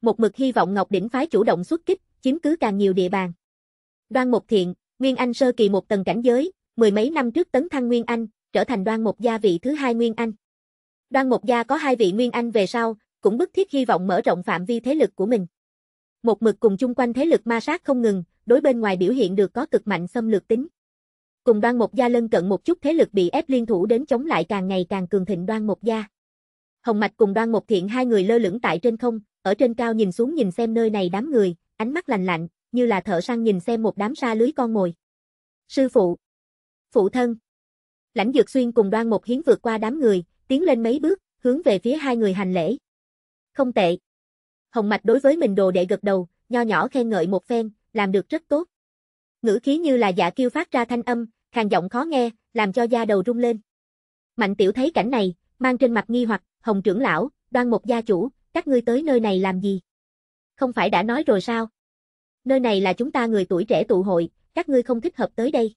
Một mực hy vọng Ngọc Đỉnh Phái chủ động xuất kích, chiếm cứ càng nhiều địa bàn. Đoan Mộc Thiện, Nguyên Anh Sơ Kỳ một tầng cảnh giới, mười mấy năm trước tấn thăng Nguyên Anh, trở thành đoan một gia vị thứ hai Nguyên Anh. Đoan một gia có hai vị Nguyên Anh về sau, cũng bức thiết hy vọng mở rộng phạm vi thế lực của mình. Một mực cùng chung quanh thế lực ma sát không ngừng, đối bên ngoài biểu hiện được có cực mạnh xâm lược tính. Cùng đoan một gia lân cận một chút thế lực bị ép liên thủ đến chống lại càng ngày càng cường thịnh đoan một gia. Hồng Mạch cùng đoan một thiện hai người lơ lửng tại trên không, ở trên cao nhìn xuống nhìn xem nơi này đám người, ánh mắt lành lạnh, như là thợ săn nhìn xem một đám sa lưới con mồi. Sư phụ, phụ thân. Lãnh Dược Xuyên cùng đoan một hiến vượt qua đám người, tiến lên mấy bước, hướng về phía hai người hành lễ. Không tệ. Hồng Mạch đối với mình đồ đệ gật đầu, nho nhỏ khen ngợi một phen, làm được rất tốt. Ngữ khí như là giả dạ kêu phát ra thanh âm, khàn giọng khó nghe, làm cho da đầu rung lên. Mạnh tiểu thấy cảnh này, mang trên mặt nghi hoặc, hồng trưởng lão, đoan một gia chủ, các ngươi tới nơi này làm gì? Không phải đã nói rồi sao? Nơi này là chúng ta người tuổi trẻ tụ hội, các ngươi không thích hợp tới đây.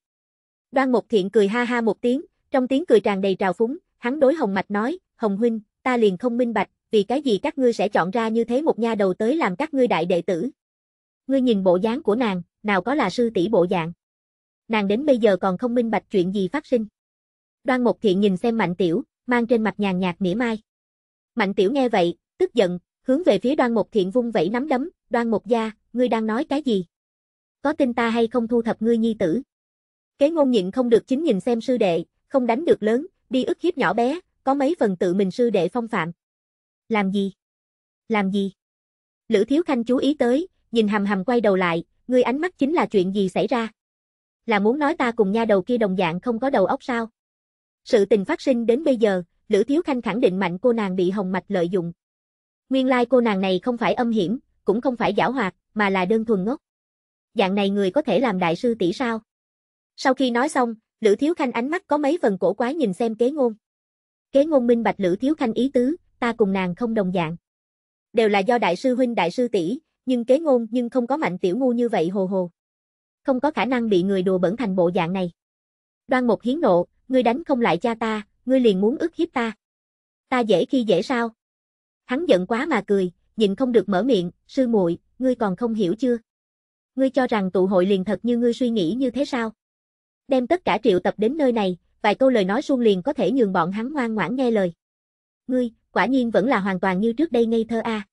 Đoan một thiện cười ha ha một tiếng, trong tiếng cười tràn đầy trào phúng, hắn đối hồng mạch nói, hồng huynh, ta liền không minh bạch, vì cái gì các ngươi sẽ chọn ra như thế một nha đầu tới làm các ngươi đại đệ tử. Ngươi nhìn bộ dáng của nàng, nào có là sư tỷ bộ dạng. Nàng đến bây giờ còn không minh bạch chuyện gì phát sinh. Đoan Mục Thiện nhìn xem Mạnh Tiểu, mang trên mặt nhàn nhạt mỉa mai. Mạnh Tiểu nghe vậy, tức giận, hướng về phía Đoan Mục Thiện vung vẩy nắm đấm, "Đoan Mục gia, ngươi đang nói cái gì? Có tin ta hay không thu thập ngươi nhi tử?" Kế ngôn nhịn không được chính nhìn xem sư đệ, không đánh được lớn, đi ức hiếp nhỏ bé, có mấy phần tự mình sư đệ phong phạm. Làm gì? Làm gì? Lữ Thiếu Khanh chú ý tới, nhìn hầm hầm quay đầu lại, ngươi ánh mắt chính là chuyện gì xảy ra? Là muốn nói ta cùng nha đầu kia đồng dạng không có đầu óc sao? Sự tình phát sinh đến bây giờ, Lữ Thiếu Khanh khẳng định mạnh cô nàng bị hồng mạch lợi dụng. Nguyên lai like cô nàng này không phải âm hiểm, cũng không phải giảo hoạt, mà là đơn thuần ngốc. Dạng này người có thể làm đại sư tỷ sao? Sau khi nói xong, Lữ Thiếu Khanh ánh mắt có mấy phần cổ quái nhìn xem kế ngôn. Kế ngôn minh bạch Lữ Thiếu Khanh ý tứ, ta cùng nàng không đồng dạng. Đều là do đại sư huynh đại sư tỷ, nhưng kế ngôn nhưng không có mạnh tiểu ngu như vậy hồ hồ. Không có khả năng bị người đùa bẩn thành bộ dạng này. Đoan một hiến nộ, ngươi đánh không lại cha ta, ngươi liền muốn ức hiếp ta. Ta dễ khi dễ sao? Hắn giận quá mà cười, nhịn không được mở miệng, sư muội, ngươi còn không hiểu chưa? Ngươi cho rằng tụ hội liền thật như ngươi suy nghĩ như thế sao? Đem tất cả triệu tập đến nơi này, vài câu lời nói suông liền có thể nhường bọn hắn ngoan ngoãn nghe lời. Ngươi, quả nhiên vẫn là hoàn toàn như trước đây ngây thơ a. À.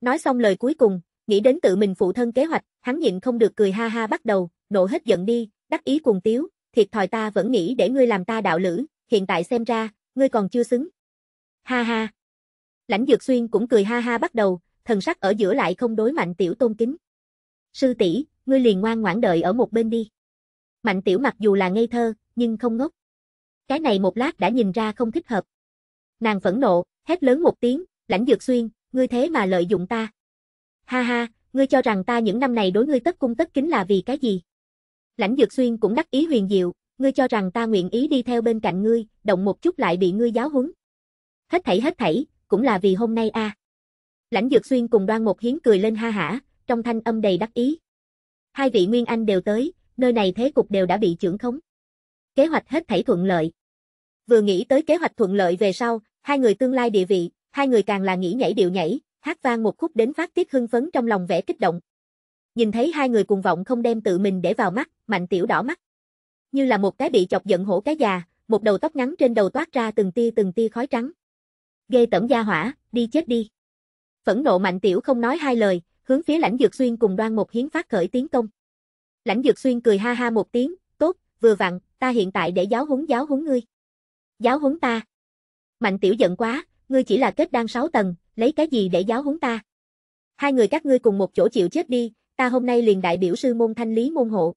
Nói xong lời cuối cùng, Nghĩ đến tự mình phụ thân kế hoạch, hắn nhịn không được cười ha ha bắt đầu, nộ hết giận đi, đắc ý cuồng tiếu, thiệt thòi ta vẫn nghĩ để ngươi làm ta đạo lữ, hiện tại xem ra, ngươi còn chưa xứng. Ha ha. Lãnh Dược Xuyên cũng cười ha ha bắt đầu, thần sắc ở giữa lại không đối mạnh tiểu tôn kính. Sư tỷ, ngươi liền ngoan ngoãn đợi ở một bên đi. Mạnh tiểu mặc dù là ngây thơ, nhưng không ngốc. Cái này một lát đã nhìn ra không thích hợp. Nàng phẫn nộ, hét lớn một tiếng, lãnh dược xuyên, ngươi thế mà lợi dụng ta. Ha ha, ngươi cho rằng ta những năm này đối ngươi tất cung tất kính là vì cái gì? Lãnh Dược Xuyên cũng đắc ý huyền diệu, ngươi cho rằng ta nguyện ý đi theo bên cạnh ngươi, động một chút lại bị ngươi giáo huấn. Hết thảy hết thảy, cũng là vì hôm nay a. À. Lãnh Dược Xuyên cùng Đoan Một Hiến cười lên ha hả, trong thanh âm đầy đắc ý. Hai vị Nguyên Anh đều tới, nơi này thế cục đều đã bị chưởng khống. Kế hoạch hết thảy thuận lợi. Vừa nghĩ tới kế hoạch thuận lợi về sau, hai người tương lai địa vị, hai người càng là nghĩ nhảy điệu nhảy, hát vang một khúc đến phát tiết hưng phấn trong lòng vẻ kích động. Nhìn thấy hai người cùng vọng không đem tự mình để vào mắt, Mạnh Tiểu đỏ mắt. Như là một cái bị chọc giận hổ cái già, một đầu tóc ngắn trên đầu toát ra từng tia từng tia khói trắng. Ghê tẩm gia hỏa, đi chết đi. Phẫn nộ Mạnh Tiểu không nói hai lời, hướng phía Lãnh Dược Xuyên cùng Đoan một Hiến phát khởi tiến công. Lãnh Dược Xuyên cười ha ha một tiếng, "Tốt, vừa vặn, ta hiện tại để giáo huấn giáo huấn ngươi." "Giáo huấn ta?" Mạnh Tiểu giận quá, ngươi chỉ là kết đan 6 tầng, lấy cái gì để giáo huấn ta? Hai người các ngươi cùng một chỗ chịu chết đi, ta hôm nay liền đại biểu sư môn thanh lý môn hộ.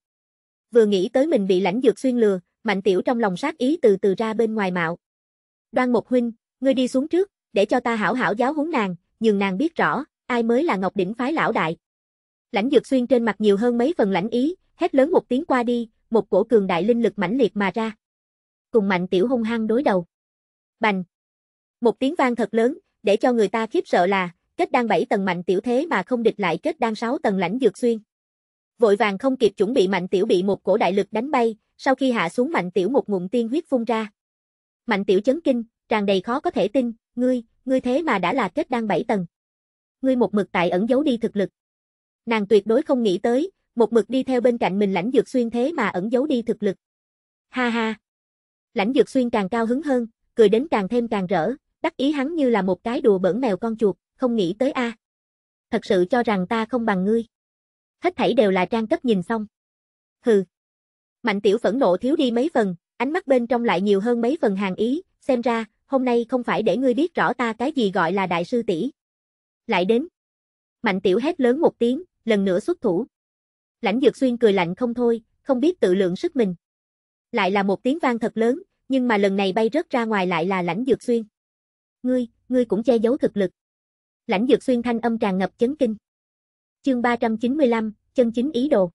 Vừa nghĩ tới mình bị lãnh dược xuyên lừa, Mạnh Tiểu trong lòng sát ý từ từ ra bên ngoài mạo. Đoan một huynh, ngươi đi xuống trước, để cho ta hảo hảo giáo huấn nàng, nhưng nàng biết rõ, ai mới là Ngọc đỉnh phái lão đại. Lãnh Dược Xuyên trên mặt nhiều hơn mấy phần lãnh ý, hét lớn một tiếng qua đi, một cổ cường đại linh lực mãnh liệt mà ra. Cùng Mạnh Tiểu hung hăng đối đầu. Bành! Một tiếng vang thật lớn, để cho người ta khiếp sợ là, kết đang 7 tầng mạnh tiểu thế mà không địch lại kết đang 6 tầng lãnh dược xuyên. Vội vàng không kịp chuẩn bị mạnh tiểu bị một cổ đại lực đánh bay, sau khi hạ xuống mạnh tiểu một ngụm tiên huyết phun ra. Mạnh tiểu chấn kinh, tràn đầy khó có thể tin, ngươi, ngươi thế mà đã là kết đang 7 tầng. Ngươi một mực tại ẩn giấu đi thực lực. Nàng tuyệt đối không nghĩ tới, một mực đi theo bên cạnh mình lãnh dược xuyên thế mà ẩn giấu đi thực lực. Ha ha. Lãnh dược xuyên càng cao hứng hơn, cười đến càng thêm càng rỡ, đắc ý hắn như là một cái đùa bẩn mèo con chuột, không nghĩ tới a. Thật sự cho rằng ta không bằng ngươi. Hết thảy đều là trang cấp nhìn xong. Hừ. Mạnh tiểu phẫn nộ thiếu đi mấy phần, ánh mắt bên trong lại nhiều hơn mấy phần hàng ý, xem ra, hôm nay không phải để ngươi biết rõ ta cái gì gọi là đại sư tỷ. Lại đến. Mạnh tiểu hét lớn một tiếng, lần nữa xuất thủ. Lãnh Dược Xuyên cười lạnh không thôi, không biết tự lượng sức mình. Lại là một tiếng vang thật lớn, nhưng mà lần này bay rớt ra ngoài lại là Lãnh Dược Xuyên. Ngươi, ngươi cũng che giấu thực lực. Lãnh Dược Xuyên thanh âm tràn ngập chấn kinh. Chương 395, chân chính ý đồ.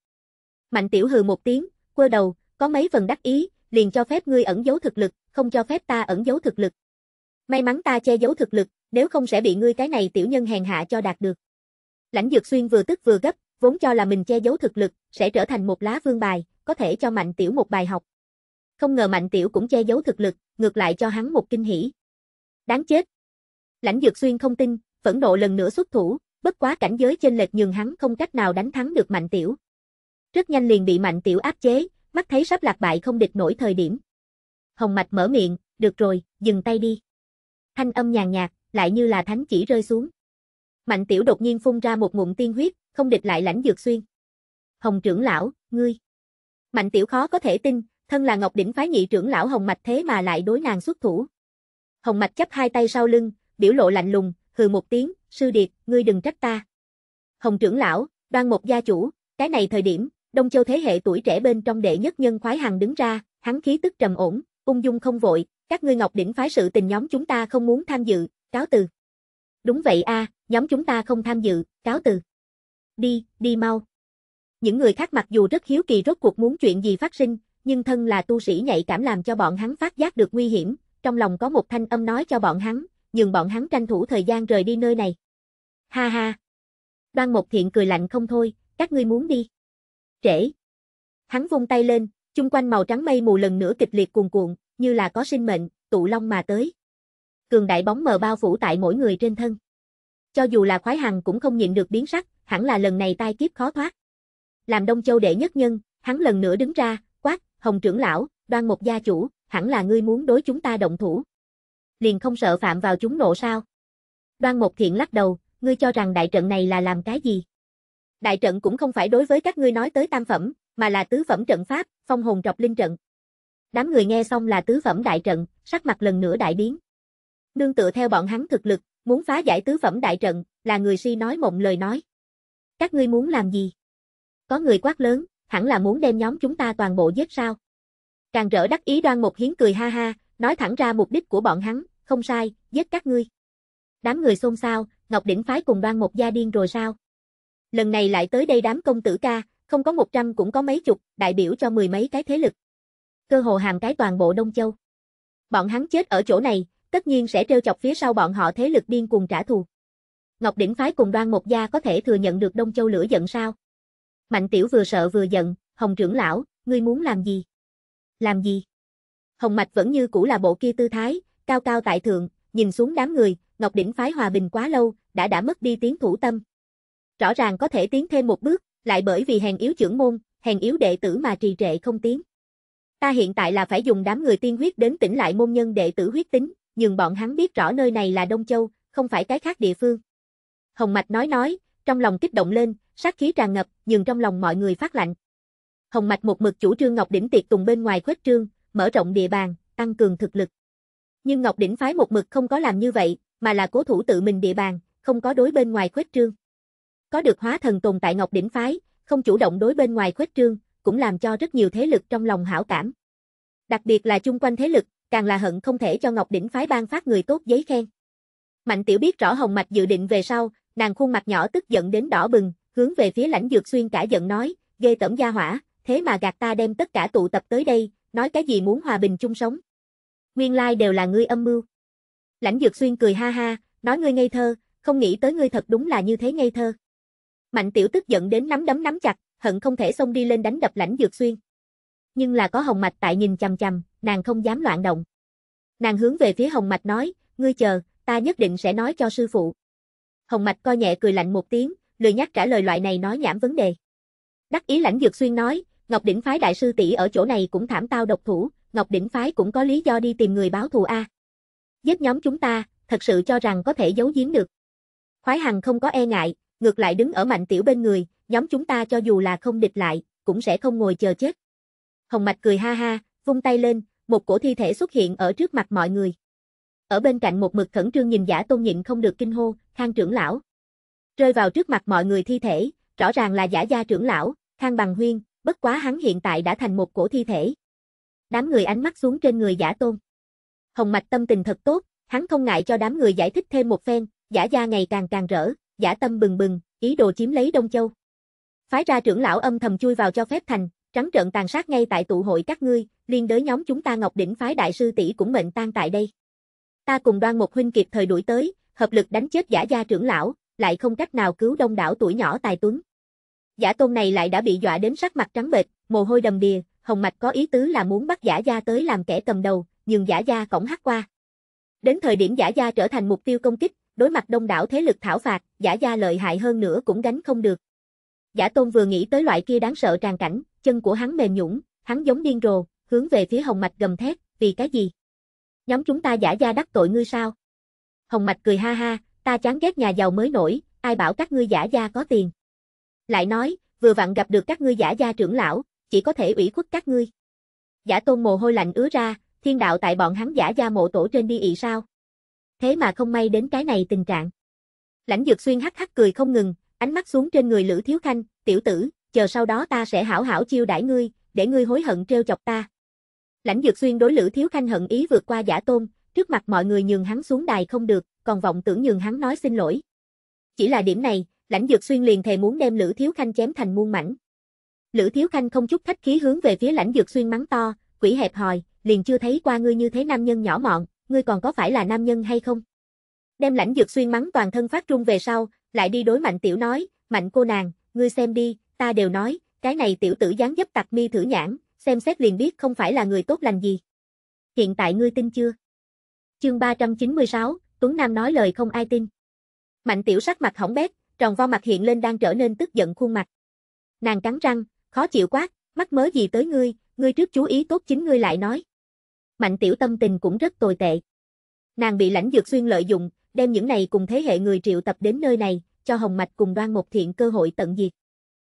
Mạnh Tiểu hừ một tiếng, quơ đầu, có mấy phần đắc ý, liền cho phép ngươi ẩn giấu thực lực, không cho phép ta ẩn giấu thực lực. May mắn ta che giấu thực lực, nếu không sẽ bị ngươi cái này tiểu nhân hèn hạ cho đạt được. Lãnh Dược Xuyên vừa tức vừa gấp, vốn cho là mình che giấu thực lực sẽ trở thành một lá vương bài, có thể cho Mạnh Tiểu một bài học. Không ngờ Mạnh Tiểu cũng che giấu thực lực, ngược lại cho hắn một kinh hỉ. Đáng chết. Lãnh Dược Xuyên không tin, phẫn nộ lần nữa xuất thủ, bất quá cảnh giới trên lệch nhường hắn không cách nào đánh thắng được Mạnh Tiểu. Rất nhanh liền bị Mạnh Tiểu áp chế, mắt thấy sắp lạc bại không địch nổi thời điểm. Hồng Mạch mở miệng, "Được rồi, dừng tay đi." Thanh âm nhàn nhạt, lại như là thánh chỉ rơi xuống. Mạnh Tiểu đột nhiên phun ra một ngụm tiên huyết, không địch lại Lãnh Dược Xuyên. "Hồng trưởng lão, ngươi" Mạnh Tiểu khó có thể tin, thân là Ngọc đỉnh phái nhị trưởng lão Hồng Mạch thế mà lại đối nàng xuất thủ. Hồng Mạch chấp hai tay sau lưng, biểu lộ lạnh lùng, hừ một tiếng, sư điệt, ngươi đừng trách ta. Hồng trưởng lão, đoan một gia chủ, cái này thời điểm, Đông Châu thế hệ tuổi trẻ bên trong đệ nhất nhân khoái hàng đứng ra, hắn khí tức trầm ổn, ung dung không vội, các ngươi Ngọc đỉnh phái sự tình nhóm chúng ta không muốn tham dự, cáo từ. Đúng vậy a, nhóm chúng ta không tham dự, cáo từ. Đi, đi mau. Những người khác mặc dù rất hiếu kỳ rốt cuộc muốn chuyện gì phát sinh, nhưng thân là tu sĩ nhạy cảm làm cho bọn hắn phát giác được nguy hiểm, trong lòng có một thanh âm nói cho bọn hắn, nhường bọn hắn tranh thủ thời gian rời đi nơi này. Ha ha! Đoan Mộc Thiện cười lạnh không thôi, các ngươi muốn đi. Trễ! Hắn vung tay lên, chung quanh màu trắng mây mù lần nữa kịch liệt cuồn cuộn, như là có sinh mệnh, tụ long mà tới. Cường đại bóng mờ bao phủ tại mỗi người trên thân. Cho dù là khoái hằng cũng không nhịn được biến sắc, hẳn là lần này tai kiếp khó thoát. Làm Đông Châu đệ nhất nhân, hắn lần nữa đứng ra, quát, Hồng trưởng lão, đoan một gia chủ, hẳn là ngươi muốn đối chúng ta động thủ. Liền không sợ phạm vào chúng nộ sao? Đoan Mộc Thiện lắc đầu, ngươi cho rằng đại trận này là làm cái gì? Đại trận cũng không phải đối với các ngươi nói tới tam phẩm, mà là tứ phẩm trận pháp, phong hồn trọc linh trận. Đám người nghe xong là tứ phẩm đại trận, sắc mặt lần nữa đại biến. Nương tựa theo bọn hắn thực lực, muốn phá giải tứ phẩm đại trận, là người si nói mộng lời nói. Các ngươi muốn làm gì? Có người quát lớn, hẳn là muốn đem nhóm chúng ta toàn bộ giết sao? Càng rỡ đắc ý đoan một hiến cười ha ha, nói thẳng ra mục đích của bọn hắn, không sai, giết các ngươi. Đám người xôn xao, Ngọc Đỉnh phái cùng đoan một gia điên rồi sao? Lần này lại tới đây đám công tử ca, không có một trăm cũng có mấy chục, đại biểu cho mười mấy cái thế lực. Cơ hồ hàm cái toàn bộ Đông Châu. Bọn hắn chết ở chỗ này, tất nhiên sẽ trêu chọc phía sau bọn họ thế lực điên cuồng trả thù. Ngọc Đỉnh phái cùng đoan một gia có thể thừa nhận được Đông Châu lửa giận sao? Mạnh Tiểu vừa sợ vừa giận, Hồng trưởng lão, ngươi muốn làm gì? làm gì? Hồng Mạch vẫn như cũ là bộ kia tư thái, cao cao tại thượng, nhìn xuống đám người, Ngọc Đỉnh phái hòa bình quá lâu, đã đã mất đi tiếng thủ tâm. Rõ ràng có thể tiến thêm một bước, lại bởi vì hèn yếu trưởng môn, hèn yếu đệ tử mà trì trệ không tiến. Ta hiện tại là phải dùng đám người tiên huyết đến tỉnh lại môn nhân đệ tử huyết tính, nhưng bọn hắn biết rõ nơi này là Đông Châu, không phải cái khác địa phương. Hồng Mạch nói nói, trong lòng kích động lên, sát khí tràn ngập, nhưng trong lòng mọi người phát lạnh. Hồng Mạch một mực chủ trương Ngọc Đỉnh tiệc tùng bên ngoài khuếch trương, mở rộng địa bàn, tăng cường thực lực. Nhưng Ngọc Đỉnh phái một mực không có làm như vậy, mà là cố thủ tự mình địa bàn, không có đối bên ngoài khuếch trương. Có được hóa thần tồn tại Ngọc Đỉnh phái, không chủ động đối bên ngoài khuếch trương, cũng làm cho rất nhiều thế lực trong lòng hảo cảm. Đặc biệt là chung quanh thế lực, càng là hận không thể cho Ngọc Đỉnh phái ban phát người tốt giấy khen. Mạnh Tiểu biết rõ Hồng Mạch dự định về sau, nàng khuôn mặt nhỏ tức giận đến đỏ bừng, hướng về phía Lãnh Dược Xuyên cả giận nói, gây tẩm gia hỏa, thế mà gạt ta đem tất cả tụ tập tới đây, nói cái gì muốn hòa bình chung sống. Nguyên lai like đều là ngươi âm mưu. Lãnh Dược Xuyên cười ha ha, nói ngươi ngây thơ, không nghĩ tới ngươi thật đúng là như thế ngây thơ. Mạnh tiểu tức giận đến nắm đấm nắm chặt, hận không thể xông đi lên đánh đập Lãnh Dược Xuyên. Nhưng là có Hồng Mạch tại nhìn chằm chằm, nàng không dám loạn động. Nàng hướng về phía Hồng Mạch nói, ngươi chờ, ta nhất định sẽ nói cho sư phụ. Hồng Mạch coi nhẹ cười lạnh một tiếng, lười nhắc trả lời loại này nói nhảm vấn đề. Đắc ý Lãnh Dược Xuyên nói, Ngọc Đỉnh Phái đại sư tỷ ở chỗ này cũng thảm tao độc thủ, Ngọc Đỉnh Phái cũng có lý do đi tìm người báo thù A. Giết nhóm chúng ta, thật sự cho rằng có thể giấu giếm được. Khoái Hằng không có e ngại, ngược lại đứng ở mạnh tiểu bên người, nhóm chúng ta cho dù là không địch lại, cũng sẽ không ngồi chờ chết. Hồng Mạch cười ha ha, vung tay lên, một cổ thi thể xuất hiện ở trước mặt mọi người. Ở bên cạnh một mực khẩn trương nhìn giả tôn nhịn không được kinh hô, khang trưởng lão. Rơi vào trước mặt mọi người thi thể, rõ ràng là giả gia trưởng lão, khang bằng huyên, bất quá hắn hiện tại đã thành một cổ thi thể. Đám người ánh mắt xuống trên người giả tôn. Hồng Mạch tâm tình thật tốt, hắn không ngại cho đám người giải thích thêm một phen, giả gia ngày càng càng rỡ, giả tâm bừng bừng, ý đồ chiếm lấy Đông Châu. Phái ra trưởng lão âm thầm chui vào cho phép thành, trắng trợn tàn sát ngay tại tụ hội các ngươi, liên đới nhóm chúng ta Ngọc đỉnh phái đại sư tỷ cũng mệnh tan tại đây. Ta cùng Đoan một huynh kịp thời đuổi tới, hợp lực đánh chết giả gia trưởng lão, lại không cách nào cứu đông đảo tuổi nhỏ tài tuấn. Giả tôn này lại đã bị dọa đến sắc mặt trắng bệch, mồ hôi đầm đìa, Hồng Mạch có ý tứ là muốn bắt giả gia tới làm kẻ cầm đầu, nhưng giả gia cổng hắt qua. Đến thời điểm giả gia trở thành mục tiêu công kích, đối mặt đông đảo thế lực thảo phạt, giả gia lợi hại hơn nữa cũng gánh không được. Giả tôn vừa nghĩ tới loại kia đáng sợ tràn cảnh, chân của hắn mềm nhũng, hắn giống điên rồ, hướng về phía Hồng Mạch gầm thét, vì cái gì? Nhóm chúng ta giả gia đắc tội ngươi sao? Hồng Mạch cười ha ha, ta chán ghét nhà giàu mới nổi, ai bảo các ngươi giả gia có tiền. Lại nói, vừa vặn gặp được các ngươi giả gia trưởng lão, chỉ có thể ủy khuất các ngươi. Giả tôn mồ hôi lạnh ứa ra, thiên đạo tại bọn hắn giả gia mộ tổ trên đi ị sao. Thế mà không may đến cái này tình trạng. Lãnh dược xuyên hắc hắc cười không ngừng, ánh mắt xuống trên người Lữ Thiếu Khanh, tiểu tử, chờ sau đó ta sẽ hảo hảo chiêu đãi ngươi, để ngươi hối hận treo chọc ta. Lãnh dược xuyên đối Lữ Thiếu Khanh hận ý vượt qua giả tôn, trước mặt mọi người nhường hắn xuống đài không được, còn vọng tưởng nhường hắn nói xin lỗi. Chỉ là điểm này, Lãnh Dược Xuyên liền thề muốn đem Lữ Thiếu Khanh chém thành muôn mảnh. Lữ Thiếu Khanh không chút khách khí hướng về phía Lãnh Dược Xuyên mắng to, quỷ hẹp hòi, liền chưa thấy qua ngươi như thế nam nhân nhỏ mọn, ngươi còn có phải là nam nhân hay không? Đem Lãnh Dược Xuyên mắng toàn thân phát trung về sau, lại đi đối Mạnh Tiểu nói, Mạnh cô nàng, ngươi xem đi, ta đều nói, cái này tiểu tử dáng dấp tặc mi thử nhãn, xem xét liền biết không phải là người tốt lành gì. Hiện tại ngươi tin chưa? Chương 396, Tuấn Nam nói lời không ai tin. Mạnh Tiểu sắc mặt hỏng bét, tròn vo mặt hiện lên đang trở nên tức giận khuôn mặt. Nàng cắn răng, khó chịu quát, mắc mớ gì tới ngươi, ngươi trước chú ý tốt chính ngươi lại nói. Mạnh tiểu tâm tình cũng rất tồi tệ. Nàng bị lãnh dược xuyên lợi dụng, đem những này cùng thế hệ người triệu tập đến nơi này, cho Hồng Mạch cùng đoan một thiện cơ hội tận diệt.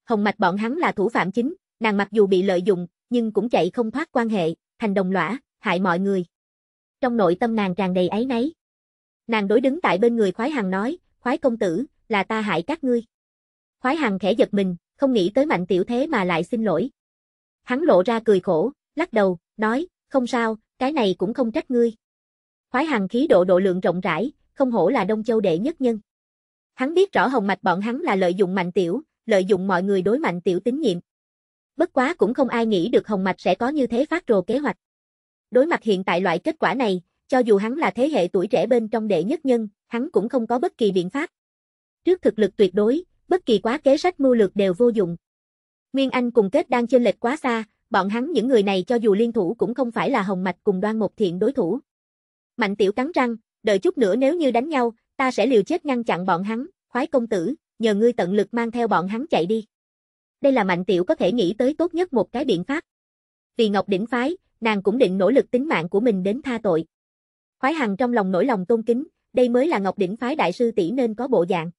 Hồng Mạch bọn hắn là thủ phạm chính, nàng mặc dù bị lợi dụng, nhưng cũng chạy không thoát quan hệ, thành đồng lõa, hại mọi người. Trong nội tâm nàng tràn đầy ấy nấy. Nàng đối đứng tại bên người khoái hằng nói, khoái công tử, là ta hại các ngươi. Hoái Hằng khẽ giật mình, không nghĩ tới Mạnh Tiểu Thế mà lại xin lỗi. Hắn lộ ra cười khổ, lắc đầu, nói, không sao, cái này cũng không trách ngươi. Hoái Hằng khí độ độ lượng rộng rãi, không hổ là Đông Châu đệ nhất nhân. Hắn biết rõ Hồng Mạch bọn hắn là lợi dụng Mạnh Tiểu, lợi dụng mọi người đối Mạnh Tiểu tín nhiệm. Bất quá cũng không ai nghĩ được Hồng Mạch sẽ có như thế phát rồ kế hoạch. Đối mặt hiện tại loại kết quả này, cho dù hắn là thế hệ tuổi trẻ bên trong đệ nhất nhân, hắn cũng không có bất kỳ biện pháp trước thực lực tuyệt đối, bất kỳ quá kế sách mưu lược đều vô dụng. Nguyên Anh cùng kết đang chênh lệch quá xa, bọn hắn những người này cho dù liên thủ cũng không phải là hồng mạch cùng đoan một thiện đối thủ. Mạnh tiểu cắn răng, đợi chút nữa nếu như đánh nhau, ta sẽ liều chết ngăn chặn bọn hắn, khoái công tử, nhờ ngươi tận lực mang theo bọn hắn chạy đi. Đây là mạnh tiểu có thể nghĩ tới tốt nhất một cái biện pháp. Vì Ngọc Đỉnh Phái, nàng cũng định nỗ lực tính mạng của mình đến tha tội. Khoái Hằng trong lòng nỗi lòng tôn kính, đây mới là Ngọc Đỉnh Phái đại sư tỷ nên có bộ dạng.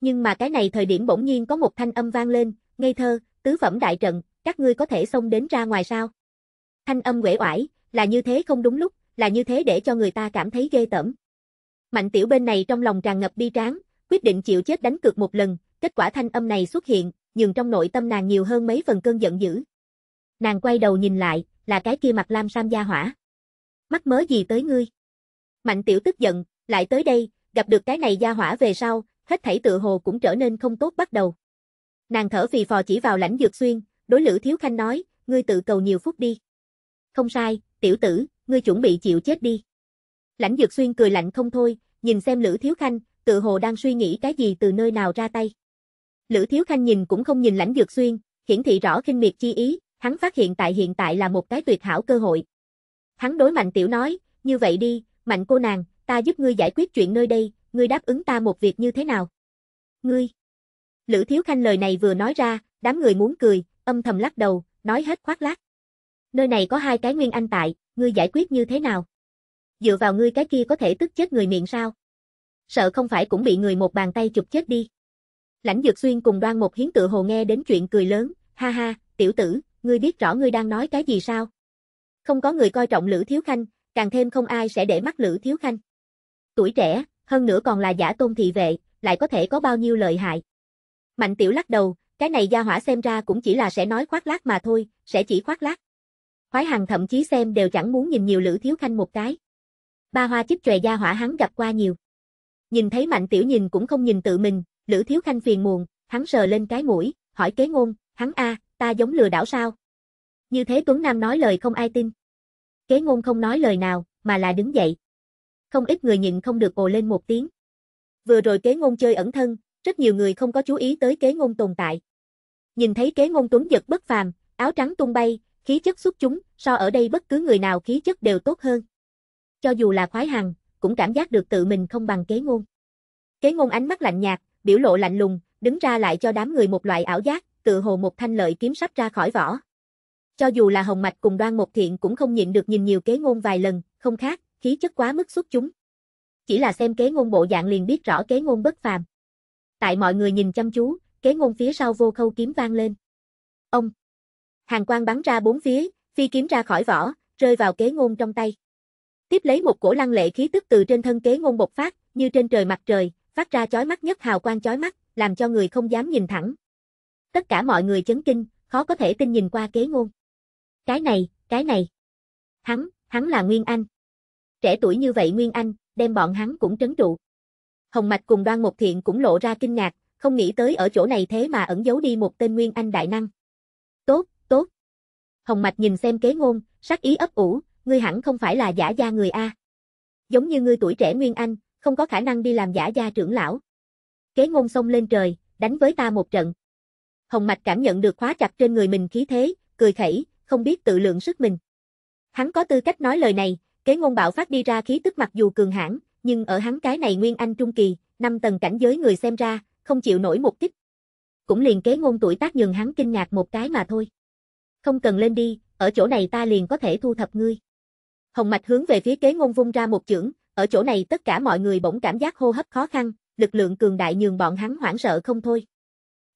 Nhưng mà cái này thời điểm bỗng nhiên có một thanh âm vang lên, ngây thơ, tứ phẩm đại trận, các ngươi có thể xông đến ra ngoài sao? Thanh âm quể oải, là như thế không đúng lúc, là như thế để cho người ta cảm thấy ghê tởm. Mạnh tiểu bên này trong lòng tràn ngập bi tráng, quyết định chịu chết đánh cược một lần, kết quả thanh âm này xuất hiện, nhưng trong nội tâm nàng nhiều hơn mấy phần cơn giận dữ. Nàng quay đầu nhìn lại, là cái kia mặt lam sam gia hỏa. mắt mớ gì tới ngươi? Mạnh tiểu tức giận, lại tới đây, gặp được cái này gia hỏa về sau, hết thảy tựa hồ cũng trở nên không tốt bắt đầu. Nàng thở phì phò chỉ vào lãnh dược xuyên, đối Lữ Thiếu Khanh nói, ngươi tự cầu nhiều phút đi. Không sai, tiểu tử, ngươi chuẩn bị chịu chết đi. Lãnh dược xuyên cười lạnh không thôi, nhìn xem Lữ Thiếu Khanh, tự hồ đang suy nghĩ cái gì từ nơi nào ra tay. Lữ Thiếu Khanh nhìn cũng không nhìn lãnh dược xuyên, hiển thị rõ khinh miệt chi ý, hắn phát hiện tại hiện tại là một cái tuyệt hảo cơ hội. Hắn đối mạnh tiểu nói, như vậy đi, mạnh cô nàng, ta giúp ngươi giải quyết chuyện nơi đây, ngươi đáp ứng ta một việc như thế nào? Ngươi! Lữ Thiếu Khanh lời này vừa nói ra, đám người muốn cười, âm thầm lắc đầu, nói hết khoác lác. Nơi này có hai cái nguyên anh tại, ngươi giải quyết như thế nào? Dựa vào ngươi cái kia có thể tức chết người miệng sao? Sợ không phải cũng bị người một bàn tay chụp chết đi. Lãnh Dược Xuyên cùng đoan một hiến tự hồ nghe đến chuyện cười lớn, ha ha, tiểu tử, ngươi biết rõ ngươi đang nói cái gì sao? Không có người coi trọng Lữ Thiếu Khanh, càng thêm không ai sẽ để mắt Lữ Thiếu Khanh. Tuổi trẻ, hơn nữa còn là giả tôn thị vệ, lại có thể có bao nhiêu lợi hại. Mạnh tiểu lắc đầu, cái này gia hỏa xem ra cũng chỉ là sẽ nói khoác lác mà thôi, sẽ chỉ khoác lác. Khoái Hằng thậm chí xem đều chẳng muốn nhìn nhiều Lữ Thiếu Khanh một cái. Ba hoa chích chòe gia hỏa hắn gặp qua nhiều. Nhìn thấy Mạnh Tiểu nhìn cũng không nhìn tự mình, Lữ Thiếu Khanh phiền muộn, hắn sờ lên cái mũi, hỏi kế ngôn, hắn a, ta giống lừa đảo sao? Như thế Tuấn Nam nói lời không ai tin. Kế ngôn không nói lời nào, mà là đứng dậy không ít người nhịn không được ồ lên một tiếng. Vừa rồi kế ngôn chơi ẩn thân, rất nhiều người không có chú ý tới kế ngôn tồn tại. Nhìn thấy kế ngôn tuấn giật bất phàm, áo trắng tung bay, khí chất xuất chúng, so ở đây bất cứ người nào khí chất đều tốt hơn. Cho dù là khoái hằng, cũng cảm giác được tự mình không bằng kế ngôn. Kế ngôn ánh mắt lạnh nhạt, biểu lộ lạnh lùng, đứng ra lại cho đám người một loại ảo giác, tự hồ một thanh lợi kiếm sắp ra khỏi vỏ. Cho dù là Hồng Mạch cùng Đoan Một Thiện cũng không nhịn được nhìn nhiều kế ngôn vài lần, không khác, khí chất quá mức xuất chúng. Chỉ là xem kế ngôn bộ dạng liền biết rõ kế ngôn bất phàm. Tại mọi người nhìn chăm chú, kế ngôn phía sau vô khâu kiếm vang lên. Ông! Hàng quang bắn ra bốn phía, phi kiếm ra khỏi vỏ, rơi vào kế ngôn trong tay. Tiếp lấy một cổ lăng lệ khí tức từ trên thân kế ngôn bộc phát, như trên trời mặt trời, phát ra chói mắt nhất hào quang chói mắt, làm cho người không dám nhìn thẳng. Tất cả mọi người chấn kinh, khó có thể tin nhìn qua kế ngôn. Cái này, cái này. Hắn, hắn là Nguyên Anh. Trẻ tuổi như vậy Nguyên Anh, đem bọn hắn cũng trấn trụ. Hồng Mạch cùng đoan một thiện cũng lộ ra kinh ngạc, không nghĩ tới ở chỗ này thế mà ẩn giấu đi một tên Nguyên Anh đại năng. Tốt, tốt. Hồng Mạch nhìn xem kế ngôn, sắc ý ấp ủ, ngươi hẳn không phải là giả gia người A. Giống như ngươi tuổi trẻ Nguyên Anh, không có khả năng đi làm giả gia trưởng lão. Kế ngôn xông lên trời, đánh với ta một trận. Hồng Mạch cảm nhận được khóa chặt trên người mình khí thế, cười khẩy, không biết tự lượng sức mình. Hắn có tư cách nói lời này, Kế ngôn bạo phát đi ra khí tức mặc dù cường hãn, nhưng ở hắn cái này nguyên anh trung kỳ, năm tầng cảnh giới người xem ra, không chịu nổi một kích. Cũng liền kế ngôn tuổi tác nhường hắn kinh ngạc một cái mà thôi. Không cần lên đi, ở chỗ này ta liền có thể thu thập ngươi. Hồng Mạch hướng về phía kế ngôn vung ra một chưởng, ở chỗ này tất cả mọi người bỗng cảm giác hô hấp khó khăn, lực lượng cường đại nhường bọn hắn hoảng sợ không thôi.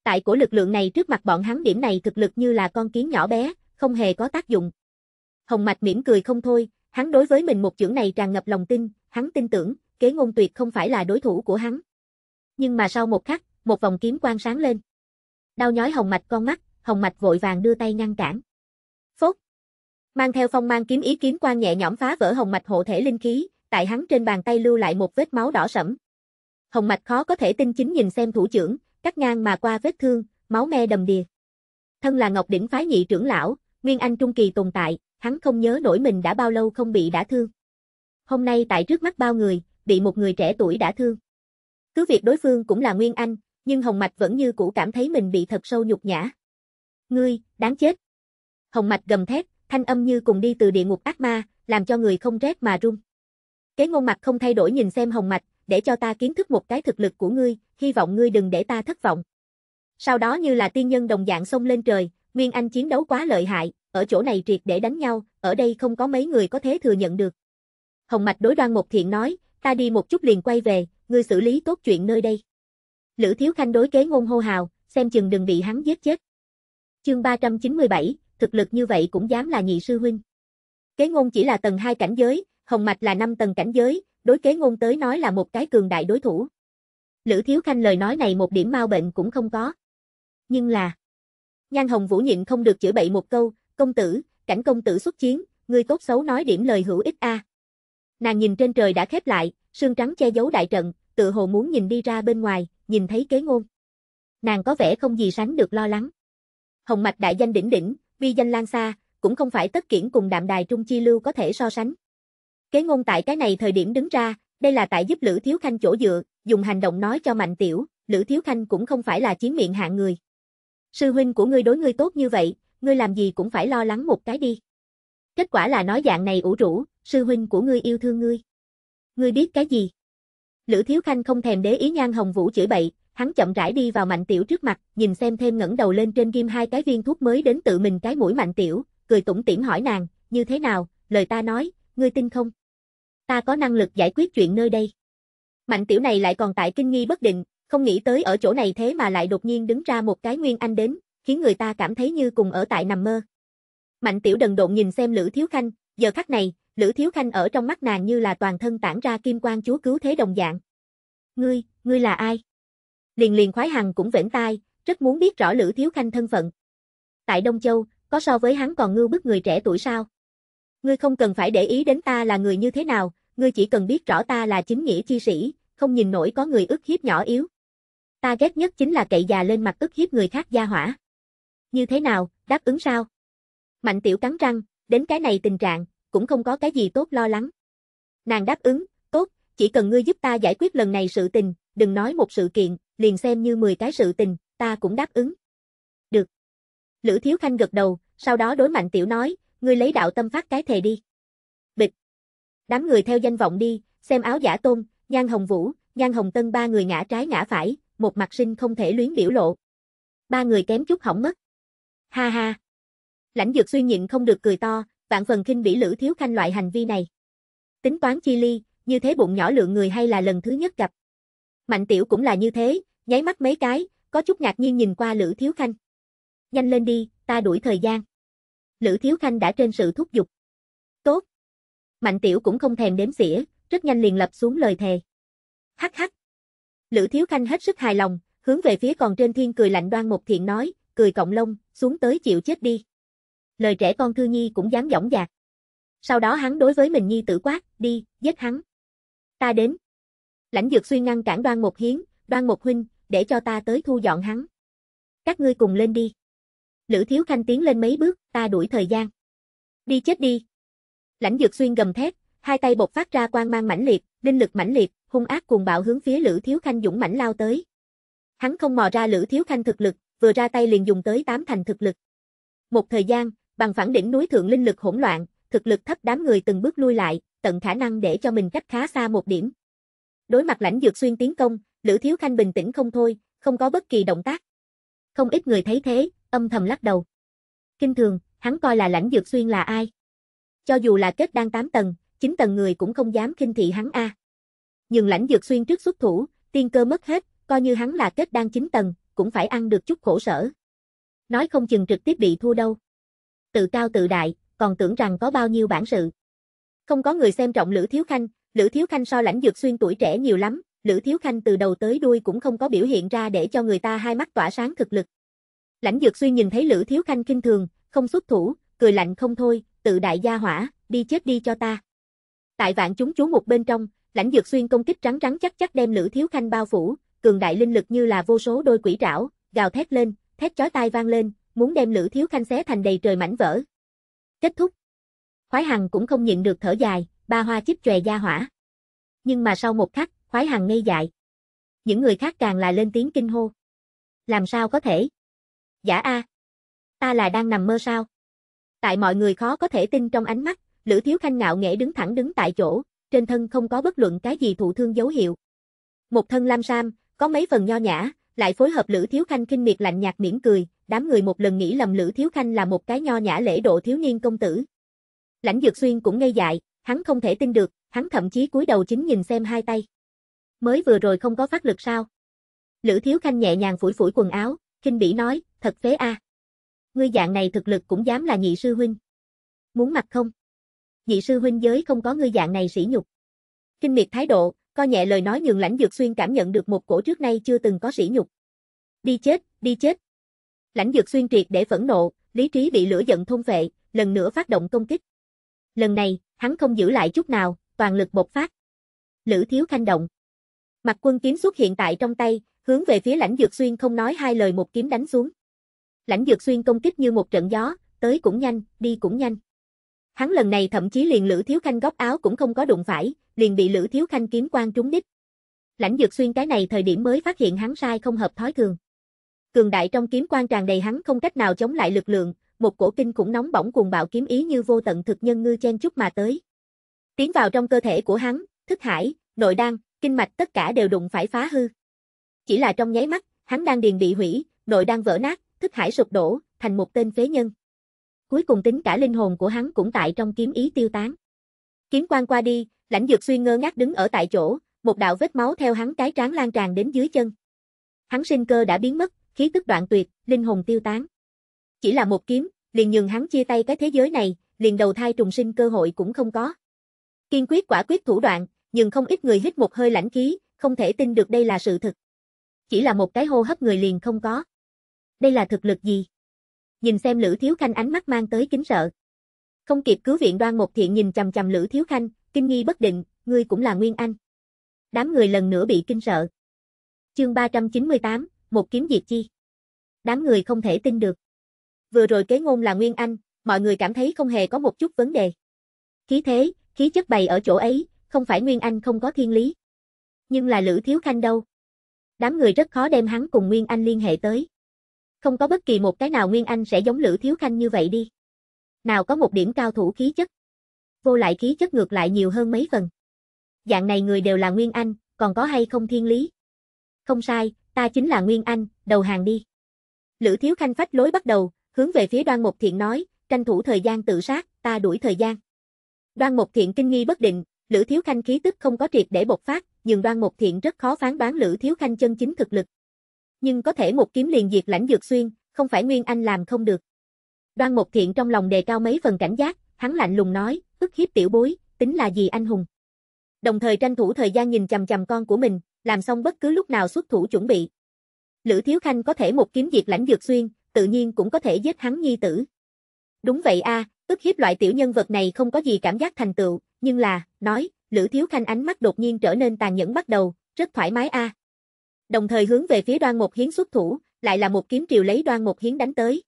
Tại của lực lượng này trước mặt bọn hắn điểm này thực lực như là con kiến nhỏ bé, không hề có tác dụng. Hồng Mạch mỉm cười không thôi, Hắn đối với mình một chưởng này tràn ngập lòng tin, hắn tin tưởng, kế ngôn tuyệt không phải là đối thủ của hắn. Nhưng mà sau một khắc, một vòng kiếm quang sáng lên. Đau nhói hồng mạch con mắt, hồng mạch vội vàng đưa tay ngăn cản. Phốt! Mang theo phong mang kiếm ý kiếm quang nhẹ nhõm phá vỡ hồng mạch hộ thể linh khí, tại hắn trên bàn tay lưu lại một vết máu đỏ sẫm. Hồng mạch khó có thể tin chính nhìn xem thủ trưởng, cắt ngang mà qua vết thương, máu me đầm đìa. Thân là Ngọc đỉnh phái nhị trưởng lão, Nguyên Anh trung kỳ tồn tại, hắn không nhớ nổi mình đã bao lâu không bị đã thương. Hôm nay tại trước mắt bao người, bị một người trẻ tuổi đã thương. Cứ việc đối phương cũng là Nguyên Anh, nhưng Hồng Mạch vẫn như cũ cảm thấy mình bị thật sâu nhục nhã. Ngươi, đáng chết. Hồng Mạch gầm thét, thanh âm như cùng đi từ địa ngục ác ma, làm cho người không rét mà run. Kế ngôn mặt không thay đổi nhìn xem Hồng Mạch, để cho ta kiến thức một cái thực lực của ngươi, hy vọng ngươi đừng để ta thất vọng. Sau đó như là tiên nhân đồng dạng xông lên trời, Nguyên Anh chiến đấu quá lợi hại, ở chỗ này triệt để đánh nhau, ở đây không có mấy người có thể thừa nhận được. Hồng Mạch đối đoan một thiện nói, ta đi một chút liền quay về, ngươi xử lý tốt chuyện nơi đây. Lữ Thiếu Khanh đối kế ngôn hô hào, xem chừng đừng bị hắn giết chết. Chương 397, thực lực như vậy cũng dám là nhị sư huynh. Kế ngôn chỉ là tầng 2 cảnh giới, Hồng Mạch là 5 tầng cảnh giới, đối kế ngôn tới nói là một cái cường đại đối thủ. Lữ Thiếu Khanh lời nói này một điểm mau bệnh cũng không có. Nhưng là... Nhan Hồng Vũ nhịn không được chửi bậy một câu, công tử, cảnh công tử xuất chiến, ngươi tốt xấu nói điểm lời hữu ích a. Nàng nhìn trên trời đã khép lại, sương trắng che giấu đại trận, tự hồ muốn nhìn đi ra bên ngoài, nhìn thấy kế ngôn. Nàng có vẻ không gì sánh được lo lắng. Hồng mạch đại danh đỉnh đỉnh, vi danh lan xa, cũng không phải tất kiển cùng đạm đài trung chi lưu có thể so sánh. Kế ngôn tại cái này thời điểm đứng ra, đây là tại giúp Lữ Thiếu Khanh chỗ dựa, dùng hành động nói cho Mạnh Tiểu, Lữ Thiếu Khanh cũng không phải là chiến miệng hạng người. Sư huynh của ngươi đối ngươi tốt như vậy, ngươi làm gì cũng phải lo lắng một cái đi. Kết quả là nói dạng này ủ rũ, sư huynh của ngươi yêu thương ngươi. Ngươi biết cái gì? Lữ Thiếu Khanh không thèm để ý nhan hồng vũ chửi bậy, hắn chậm rãi đi vào Mạnh Tiểu trước mặt, nhìn xem thêm ngẩng đầu lên trên ghim hai cái viên thuốc mới đến tự mình cái mũi Mạnh Tiểu, cười tủm tỉm hỏi nàng, như thế nào, lời ta nói, ngươi tin không? Ta có năng lực giải quyết chuyện nơi đây. Mạnh Tiểu này lại còn tại kinh nghi bất định, không nghĩ tới ở chỗ này thế mà lại đột nhiên đứng ra một cái nguyên anh đến, khiến người ta cảm thấy như cùng ở tại nằm mơ. Mạnh Tiểu Đần độn nhìn xem Lữ Thiếu Khanh, giờ khắc này, Lữ Thiếu Khanh ở trong mắt nàng như là toàn thân tản ra kim quang chúa cứu thế đồng dạng. Ngươi, ngươi là ai? Liền liền khoái hằng cũng vẻn tai, rất muốn biết rõ Lữ Thiếu Khanh thân phận. Tại Đông Châu, có so với hắn còn ngư bức người trẻ tuổi sao? Ngươi không cần phải để ý đến ta là người như thế nào, ngươi chỉ cần biết rõ ta là chính nghĩa chi sĩ, không nhìn nổi có người ức hiếp nhỏ yếu. Ta ghét nhất chính là cậy già lên mặt ức hiếp người khác gia hỏa như thế nào, đáp ứng sao? Mạnh tiểu cắn răng, đến cái này tình trạng, cũng không có cái gì tốt lo lắng. Nàng đáp ứng, tốt, chỉ cần ngươi giúp ta giải quyết lần này sự tình, đừng nói một sự kiện, liền xem như 10 cái sự tình, ta cũng đáp ứng. Được. Lữ Thiếu Khanh gật đầu, sau đó đối Mạnh Tiểu nói, ngươi lấy đạo tâm phát cái thề đi. Bịch. Đám người theo danh vọng đi, xem áo giả tôn, nhan hồng vũ, nhan hồng tân ba người ngã trái ngã phải, một mặt sinh không thể luyến biểu lộ. Ba người kém chút hỏng mất. Ha ha. Lãnh Dược suy nhịn không được cười to, vạn phần kinh bỉ Lữ Thiếu Khanh loại hành vi này. Tính toán chi ly, như thế bụng nhỏ lượng người hay là lần thứ nhất gặp. Mạnh Tiểu cũng là như thế, nháy mắt mấy cái, có chút ngạc nhiên nhìn qua Lữ Thiếu Khanh. Nhanh lên đi, ta đuổi thời gian. Lữ Thiếu Khanh đã trên sự thúc giục. Tốt. Mạnh Tiểu cũng không thèm đếm xỉa, rất nhanh liền lập xuống lời thề. Hắc hắc. Lữ Thiếu Khanh hết sức hài lòng, hướng về phía còn trên thiên cười lạnh đoan một thiện nói, cười cộng lông, xuống tới chịu chết đi. Lời trẻ con Thư Nhi cũng dám dõng dạc. Sau đó hắn đối với mình Nhi tử quát, đi, giết hắn. Ta đến. Lãnh dược xuyên ngăn cản đoan một hiến, đoan một huynh, để cho ta tới thu dọn hắn. Các ngươi cùng lên đi. Lữ Thiếu Khanh tiến lên mấy bước, ta đuổi thời gian. Đi chết đi. Lãnh dược xuyên gầm thét, hai tay bột phát ra quang mang mãnh liệt, linh lực mãnh liệt, hung ác cuồng bạo hướng phía Lữ Thiếu Khanh dũng mãnh lao tới. Hắn không mò ra Lữ Thiếu Khanh thực lực, vừa ra tay liền dùng tới tám thành thực lực. Một thời gian, bằng phẳng đỉnh núi thượng linh lực hỗn loạn, thực lực thấp đám người từng bước lui lại, tận khả năng để cho mình cách khá xa một điểm. Đối mặt lãnh dược xuyên tiến công, Lữ Thiếu Khanh bình tĩnh không thôi, không có bất kỳ động tác. Không ít người thấy thế, âm thầm lắc đầu. Kinh thường, hắn coi là lãnh dược xuyên là ai? Cho dù là kết đang 8 tầng, 9 tầng người cũng không dám khinh thị hắn a. À. Nhưng lãnh dược xuyên trước xuất thủ, tiên cơ mất hết, coi như hắn là kết đang 9 tầng, cũng phải ăn được chút khổ sở. Nói không chừng trực tiếp bị thua đâu. Tự cao tự đại, còn tưởng rằng có bao nhiêu bản sự. Không có người xem trọng Lữ Thiếu Khanh, Lữ Thiếu Khanh so lãnh dược xuyên tuổi trẻ nhiều lắm, Lữ Thiếu Khanh từ đầu tới đuôi cũng không có biểu hiện ra để cho người ta hai mắt tỏa sáng thực lực. Lãnh dược xuyên nhìn thấy Lữ Thiếu Khanh kinh thường, không xuất thủ, cười lạnh không thôi, tự đại gia hỏa, đi chết đi cho ta. Tại vạn chúng chú một bên trong, lãnh dược xuyên công kích trắng trắng chắc chắc đem Lữ Thiếu Khanh bao phủ, cường đại linh lực như là vô số đôi quỷ trảo, gào thét lên, thét chói tai vang lên, muốn đem Lữ Thiếu Khanh xé thành đầy trời mảnh vỡ. Kết thúc. Khoái Hằng cũng không nhịn được thở dài, ba hoa chích chòe ra hỏa. Nhưng mà sau một khắc, Khoái Hằng ngây dại. Những người khác càng là lên tiếng kinh hô. Làm sao có thể? Giả a, ta là đang nằm mơ sao? Tại mọi người khó có thể tin trong ánh mắt, Lữ Thiếu Khanh ngạo nghễ đứng thẳng đứng tại chỗ, trên thân không có bất luận cái gì thụ thương dấu hiệu. Một thân lam sam, có mấy phần nho nhã, lại phối hợp Lữ Thiếu Khanh kinh miệt lạnh nhạt mỉm cười, đám người một lần nghĩ lầm Lữ Thiếu Khanh là một cái nho nhã lễ độ thiếu niên công tử. Lãnh Dược Xuyên cũng ngây dại, hắn không thể tin được, hắn thậm chí cúi đầu chính nhìn xem hai tay. Mới vừa rồi không có phát lực sao? Lữ Thiếu Khanh nhẹ nhàng phủi phủi quần áo, kinh bỉ nói, thật phế a. Ngươi dạng này thực lực cũng dám là nhị sư huynh. Muốn mặt không? Nhị sư huynh giới không có ngươi dạng này sỉ nhục. Kinh miệt thái độ, Co nhẹ lời nói nhường lãnh dược xuyên cảm nhận được một cổ trước nay chưa từng có sỉ nhục. Đi chết, đi chết. Lãnh dược xuyên triệt để phẫn nộ, lý trí bị lửa giận thôn vệ, lần nữa phát động công kích. Lần này, hắn không giữ lại chút nào, toàn lực bộc phát. Lữ thiếu khanh động. Mặt quân kiếm xuất hiện tại trong tay, hướng về phía lãnh dược xuyên không nói hai lời một kiếm đánh xuống. Lãnh dược xuyên công kích như một trận gió, tới cũng nhanh, đi cũng nhanh. Hắn lần này thậm chí liền Lữ Thiếu Khanh góc áo cũng không có đụng phải, liền bị Lữ Thiếu Khanh kiếm quan trúng đích. Lãnh Dược Xuyên cái này thời điểm mới phát hiện hắn sai không hợp thói thường. Cường đại trong kiếm quan tràn đầy hắn không cách nào chống lại lực lượng, một cổ kinh cũng nóng bỏng cuồng bạo kiếm ý như vô tận thực nhân ngư chen chút mà tới. Tiến vào trong cơ thể của hắn, thức hải, nội đan, kinh mạch tất cả đều đụng phải phá hư. Chỉ là trong nháy mắt, hắn đang điền bị hủy, nội đan vỡ nát, thức hải sụp đổ, thành một tên phế nhân cuối cùng tính cả linh hồn của hắn cũng tại trong kiếm ý tiêu tán. Kiếm quang qua đi, lãnh dược suy ngơ ngác đứng ở tại chỗ, một đạo vết máu theo hắn cái trán lan tràn đến dưới chân. Hắn sinh cơ đã biến mất, khí tức đoạn tuyệt, linh hồn tiêu tán. Chỉ là một kiếm, liền nhường hắn chia tay cái thế giới này, liền đầu thai trùng sinh cơ hội cũng không có. Kiên quyết quả quyết thủ đoạn, nhưng không ít người hít một hơi lãnh khí, không thể tin được đây là sự thực. Chỉ là một cái hô hấp người liền không có. Đây là thực lực gì? nhìn xem Lữ Thiếu Khanh ánh mắt mang tới kính sợ. Không kịp cứu viện đoan một thiện nhìn chầm chầm Lữ Thiếu Khanh, kinh nghi bất định, ngươi cũng là Nguyên Anh. Đám người lần nữa bị kinh sợ. Chương 398, một kiếm diệt chi. Đám người không thể tin được. Vừa rồi kế ngôn là Nguyên Anh, mọi người cảm thấy không hề có một chút vấn đề. Khí thế, khí chất bày ở chỗ ấy, không phải Nguyên Anh không có thiên lý. Nhưng là Lữ Thiếu Khanh đâu. Đám người rất khó đem hắn cùng Nguyên Anh liên hệ tới. Không có bất kỳ một cái nào Nguyên Anh sẽ giống Lữ Thiếu Khanh như vậy đi. Nào có một điểm cao thủ khí chất. Vô lại khí chất ngược lại nhiều hơn mấy phần. Dạng này người đều là Nguyên Anh, còn có hay không thiên lý. Không sai, ta chính là Nguyên Anh, đầu hàng đi. Lữ Thiếu Khanh phách lối bắt đầu, hướng về phía đoan một thiện nói, tranh thủ thời gian tự sát, ta đuổi thời gian. Đoan một thiện kinh nghi bất định, Lữ Thiếu Khanh khí tức không có triệt để bộc phát, nhưng đoan một thiện rất khó phán đoán Lữ Thiếu Khanh chân chính thực lực nhưng có thể một kiếm liền diệt lãnh dược xuyên, không phải Nguyên Anh làm không được. Đoan Mộc Thiện trong lòng đề cao mấy phần cảnh giác, hắn lạnh lùng nói, ức hiếp tiểu bối, tính là gì anh hùng. Đồng thời tranh thủ thời gian nhìn chằm chằm con của mình, làm xong bất cứ lúc nào xuất thủ chuẩn bị. Lữ Thiếu Khanh có thể một kiếm diệt lãnh dược xuyên, tự nhiên cũng có thể giết hắn nhi tử. Đúng vậy a, à, ức hiếp loại tiểu nhân vật này không có gì cảm giác thành tựu, nhưng là, nói, Lữ Thiếu Khanh ánh mắt đột nhiên trở nên tàn nhẫn bắt đầu, rất thoải mái a. À đồng thời hướng về phía đoan một hiến xuất thủ, lại là một kiếm triều lấy đoan một hiến đánh tới.